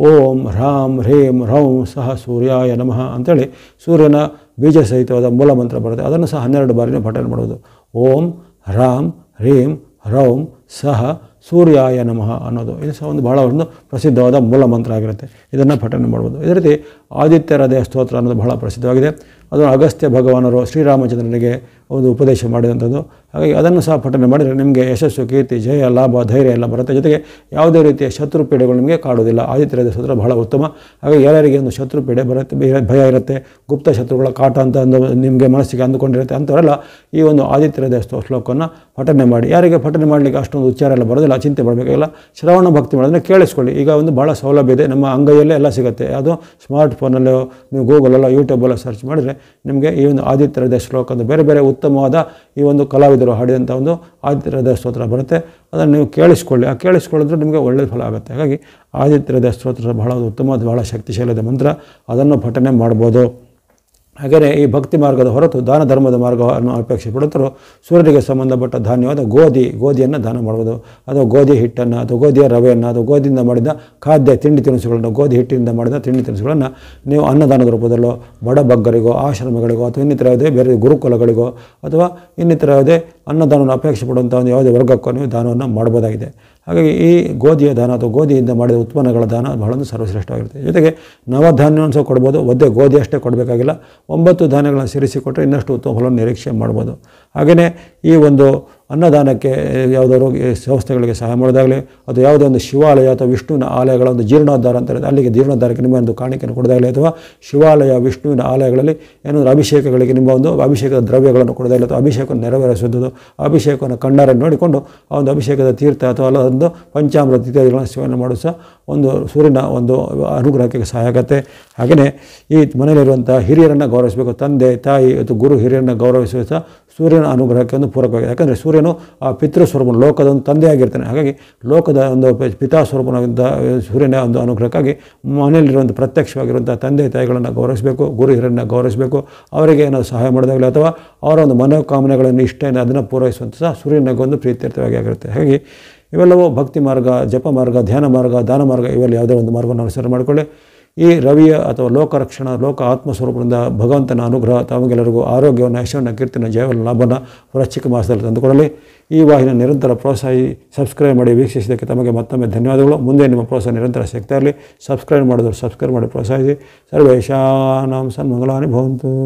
ಓಂ ಹ್ರಾಂ ಹ್ರೀಂ ಹ್ರೌಂ ಸಹ ಸೂರ್ಯಾಯ ನಮಃ ಅಂತೇಳಿ ಸೂರ್ಯನ ಬೀಜ ಸಹಿತವಾದ ಮೂಲ ಮಂತ್ರ ಬರುತ್ತೆ ಅದನ್ನು ಸಹ ಹನ್ನೆರಡು ಬಾರಿನೇ ಪಠನೆ ಮಾಡೋದು ಓಂ ರಾಮ್ ಹ್ರೀಂ ರೌಂ ಸಹ ಸೂರ್ಯಾಯ ನಮಃ ಅನ್ನೋದು ಇದು ಸಹ ಒಂದು ಬಹಳ ಒಂದು ಪ್ರಸಿದ್ಧವಾದ ಮೂಲ ಮಂತ್ರ ಆಗಿರುತ್ತೆ ಇದನ್ನು ಪಠನೆ ಮಾಡ್ಬೋದು ಇದೇ ರೀತಿ ಆದಿತ್ಯ ದೇವ ಸ್ತೋತ್ರ ಅನ್ನೋದು ಬಹಳ ಪ್ರಸಿದ್ಧವಾಗಿದೆ ಅದು ಅಗಸ್ತ್ಯ ಭಗವಾನರು ಶ್ರೀರಾಮಚಂದ್ರನಿಗೆ ಒಂದು ಉಪದೇಶ ಮಾಡಿದಂಥದ್ದು ಹಾಗಾಗಿ ಅದನ್ನು ಸಹ ಪಠನೆ ಮಾಡಿದರೆ ನಿಮಗೆ ಯಶಸ್ಸು ಕೀರ್ತಿ ಜಯ ಲಾಭ ಧೈರ್ಯ ಎಲ್ಲ ಬರುತ್ತೆ ಜೊತೆಗೆ ಯಾವುದೇ ರೀತಿಯ ಶತ್ರು ಪೀಡೆಗಳು ನಿಮಗೆ ಕಾಡುವುದಿಲ್ಲ ಆದಿತ್ಯ ಶತ್ರು ಬಹಳ ಉತ್ತಮ ಹಾಗಾಗಿ ಎಲ್ಲರಿಗೆ ಒಂದು ಶತ್ರು ಪೀಡೆ ಬರುತ್ತೆ ಭಯ ಇರುತ್ತೆ ಗುಪ್ತ ಶತ್ರುಗಳ ಕಾಟ ಅಂತ ಅಂದು ನಿಮಗೆ ಮನಸ್ಸಿಗೆ ಅಂದುಕೊಂಡಿರುತ್ತೆ ಅಂಥವರೆಲ್ಲ ಈ ಒಂದು ಆದಿತ್ಯದ ಶ್ಲೋಕವನ್ನು ಪಠನೆ ಮಾಡಿ ಯಾರಿಗೆ ಪಠನೆ ಮಾಡಲಿಕ್ಕೆ ಅಷ್ಟೊಂದು ಉಚ್ಚಾರ ಎಲ್ಲ ಬರೋದಿಲ್ಲ ಚಿಂತೆ ಮಾಡಬೇಕಾಗಿಲ್ಲ ಶ್ರವಣ ಭಕ್ತಿ ಮಾಡಿದ್ರೆ ಕೇಳಿಸ್ಕೊಳ್ಳಿ ಈಗ ಒಂದು ಭಾಳ ಸೌಲಭ್ಯ ಇದೆ ನಮ್ಮ ಅಂಗೈಯಲ್ಲೇ ಎಲ್ಲ ಸಿಗುತ್ತೆ ಅದು ಸ್ಮಾರ್ಟ್ ಫೋನಲ್ಲೋ ನೀವು ಗೂಗಲಲ್ಲೋ ಯೂಟ್ಯೂಬಲ್ಲೋ ಸರ್ಚ್ ಮಾಡಿದರೆ ನಿಮಗೆ ಈ ಒಂದು ಶ್ಲೋಕ ಶ್ಲೋಕದ ಬೇರೆ ಬೇರೆ ಉತ್ತಮವಾದ ಈ ಒಂದು ಕಲಾವಿದರು ಹಾಡಿದಂಥ ಒಂದು ಆದಿತ್ಯದ ಸ್ತೋತ್ರ ಬರುತ್ತೆ ಅದನ್ನು ನೀವು ಕೇಳಿಸ್ಕೊಳ್ಳಿ ಆ ಕೇಳಿಸ್ಕೊಳ್ಳಿದ್ರೆ ನಿಮಗೆ ಒಳ್ಳೆಯ ಫಲ ಆಗುತ್ತೆ ಹಾಗಾಗಿ ಆದಿತ್ಯದ ಸ್ತೋತ್ರ ಬಹಳ ಉತ್ತಮವಾದ ಬಹಳ ಶಕ್ತಿಶಾಲಿಯಾದ ಮಂತ್ರ ಅದನ್ನು ಪಠನೆ ಮಾಡ್ಬೋದು ಹಾಗೆಯೇ ಈ ಭಕ್ತಿ ಮಾರ್ಗದ ಹೊರತು ದಾನ ಧರ್ಮದ ಮಾರ್ಗವನ್ನು ಅಪೇಕ್ಷೆ ಪಡುತ್ತರು ಸೂರ್ಯರಿಗೆ ಸಂಬಂಧಪಟ್ಟ ಧಾನ್ಯವಾದ ಗೋಧಿ ಗೋಧಿಯನ್ನು ದಾನ ಮಾಡ್ಬೋದು ಅಥವಾ ಗೋಧಿ ಹಿಟ್ಟನ್ನು ಅಥವಾ ಗೋಧಿಯ ರವೆಯನ್ನು ಅಥವಾ ಗೋಧಿಯಿಂದ ಮಾಡಿದ ಖಾದ್ಯ ತಿಂಡಿ ತಿನಿಸುಗಳನ್ನು ಗೋಧಿ ಹಿಟ್ಟಿನಿಂದ ಮಾಡಿದ ತಿಂಡಿ ತಿನಿಸುಗಳನ್ನು ನೀವು ಅನ್ನದಾನದ ರೂಪದಲ್ಲೋ ಬಡಬಗ್ಗರಿಗೋ ಆಶ್ರಮಗಳಿಗೋ ಅಥವಾ ಇನ್ನಿತರ ಯಾವುದೇ ಬೇರೆ ಗುರುಕುಲಗಳಿಗೋ ಅಥವಾ ಇನ್ನಿತರ ಯಾವುದೇ ಅನ್ನದಾನವನ್ನು ಅಪೇಕ್ಷೆ ಪಡುವಂಥ ಒಂದು ಯಾವುದೇ ವರ್ಗಕ್ಕೂ ನೀವು ದಾನವನ್ನು ಮಾಡ್ಬೋದಾಗಿದೆ ಹಾಗಾಗಿ ಈ ಗೋಧಿಯ ದಾನ ಅಥವಾ ಗೋಧಿಯಿಂದ ಮಾಡಿದ ಉತ್ಪನ್ನಗಳ ದಾನ ಬಹಳ ಸರ್ವಶ್ರೇಷ್ಠವಾಗಿರುತ್ತೆ ಜೊತೆಗೆ ನವಧಾನ್ಯವನ್ನು ಸಹ ಕೊಡ್ಬೋದು ಒದ್ದೆ ಗೋಧಿ ಅಷ್ಟೇ ಕೊಡಬೇಕಾಗಿಲ್ಲ ಒಂಬತ್ತು ಧಾನ್ಯಗಳನ್ನು ಸೇರಿಸಿಕೊಟ್ಟರೆ ಇನ್ನಷ್ಟು ಉತ್ತಮ ಫಲವನ್ನು ನಿರೀಕ್ಷೆ ಮಾಡ್ಬೋದು ಹಾಗೆಯೇ ಈ ಒಂದು ಅನ್ನದಾನಕ್ಕೆ ಯಾವುದಾದ್ರು ಸಂಸ್ಥೆಗಳಿಗೆ ಸಹಾಯ ಮಾಡೋದಾಗಲಿ ಅಥವಾ ಯಾವುದೇ ಒಂದು ಶಿವಾಲಯ ಅಥವಾ ವಿಷ್ಣುವಿನ ಆಲಯಗಳ ಒಂದು ಜೀರ್ಣೋದ್ಧಾರ ಅಂತ ಅಲ್ಲಿಗೆ ಜೀರ್ಣೋದ್ಧಾರಕ್ಕೆ ನಿಮ್ಮ ಒಂದು ಕಾಣಿಕೆಯನ್ನು ಕೊಡೋದಾಗಲಿ ಅಥವಾ ಶಿವಾಲಯ ವಿಷ್ಣುವಿನ ಆಲಯಗಳಲ್ಲಿ ಏನಾದರೂ ಅಭಿಷೇಕಗಳಿಗೆ ನಿಮ್ಮ ಒಂದು ಅಭಿಷೇಕದ ದ್ರವ್ಯಗಳನ್ನು ಕೊಡೋದಾಗಲಿ ಅಥವಾ ಅಭಿಷೇಕವನ್ನು ನೆರವೇರಿಸುವುದು ಅಭಿಷೇಕವನ್ನು ಕಣ್ಣಾರೆ ನೋಡಿಕೊಂಡು ಆ ಒಂದು ಅಭಿಷೇಕದ ತೀರ್ಥ ಅಥವಾ ಅಲ್ಲದೊಂದು ಪಂಚಾಮೃತ ಇತ್ಯಾದಿಗಳನ್ನು ಸೇವನೆ ಮಾಡುವ ಒಂದು ಸೂರ್ಯನ ಒಂದು ಅನುಗ್ರಹಕ್ಕೆ ಸಹಾಯ ಆಗುತ್ತೆ ಹಾಗೆಯೇ ಈ ಮನೆಯಲ್ಲಿರುವಂಥ ಹಿರಿಯರನ್ನು ಗೌರವಿಸಬೇಕು ತಂದೆ ತಾಯಿ ಅಥವಾ ಗುರು ಹಿರಿಯರನ್ನು ಗೌರವಿಸುವ ಸಹ ಸೂರ್ಯನ ಅನುಗ್ರಹಕ್ಕೆ ಒಂದು ಪೂರಕವಾಗಿದೆ ಯಾಕಂದರೆ ಸೂರ್ಯನು ಆ ಪಿತೃ ಲೋಕದ ಒಂದು ತಂದೆಯಾಗಿರ್ತಾನೆ ಹಾಗಾಗಿ ಲೋಕದ ಒಂದು ಪಿತಾ ಸ್ವರೂಪನಾಗಿದ್ದ ಸೂರ್ಯನ ಒಂದು ಅನುಗ್ರಹಕ್ಕಾಗಿ ಮನೆಯಲ್ಲಿರುವಂಥ ಪ್ರತ್ಯಕ್ಷವಾಗಿರುವಂಥ ತಂದೆ ತಾಯಿಗಳನ್ನು ಗೌರವಿಸಬೇಕು ಗುರು ಹಿರಿಯರನ್ನು ಗೌರವಿಸಬೇಕು ಅವರಿಗೆ ಏನೋ ಸಹಾಯ ಮಾಡಿದಾಗಲಿ ಅಥವಾ ಅವರ ಒಂದು ಮನೋಕಾಮನೆಗಳನ್ನು ಇಷ್ಟ ಅದನ್ನು ಪೂರೈಸುವಂಥ ಸಹ ಒಂದು ಪ್ರೀತ್ಯರ್ಥವಾಗಿ ಆಗಿರುತ್ತೆ ಹಾಗಾಗಿ ಇವೆಲ್ಲವೂ ಭಕ್ತಿ ಮಾರ್ಗ ಜಪ ಮಾರ್ಗ ಧ್ಯಾನ ಮಾರ್ಗ ದಾನ ಮಾರ್ಗ ಇವೆಲ್ಲ ಯಾವುದೇ ಒಂದು ಮಾರ್ಗವನ್ನು ಅನುಸರಣೆ ಮಾಡಿಕೊಳ್ಳಿ ಈ ರವಿಯ ಅಥವಾ ಲೋಕರಕ್ಷಣ ಲೋಕ ಆತ್ಮಸ್ವರೂಪದಿಂದ ಭಗವಂತನ ಅನುಗ್ರಹ ತಮಗೆಲ್ಲರಿಗೂ ಆರೋಗ್ಯವನ್ನು ಯಶವನ್ನು ಕೀರ್ತಿನ ಜಯವನ್ನು ಲಾಭನ ವೃಶ್ಚಿಕ ಮಾಸದಲ್ಲಿ ತಂದುಕೊಡಲಿ ಈ ವಾಹಿನ ನಿರಂತರ ಪ್ರೋತ್ಸಾಹಿ ಸಬ್ಸ್ಕ್ರೈಬ್ ಮಾಡಿ ವೀಕ್ಷಿಸಿದ್ದಕ್ಕೆ ತಮಗೆ ಮತ್ತೊಮ್ಮೆ ಧನ್ಯವಾದಗಳು ಮುಂದೆ ನಿಮ್ಮ ಪ್ರೋತ್ಸಾಹ ನಿರಂತರ ಸಿಗ್ತಾ ಇರಲಿ ಸಬ್ಸ್ಕ್ರೈಬ್ ಮಾಡಿದವರು ಸಬ್ಸ್ಕ್ರೈಬ್ ಮಾಡಿ ಪ್ರೋತ್ಸಾಹಿಸಿ ಸರ್ವೇಶಾನಾಂ ಮಂಗಳಾನಿ ಭವಂತು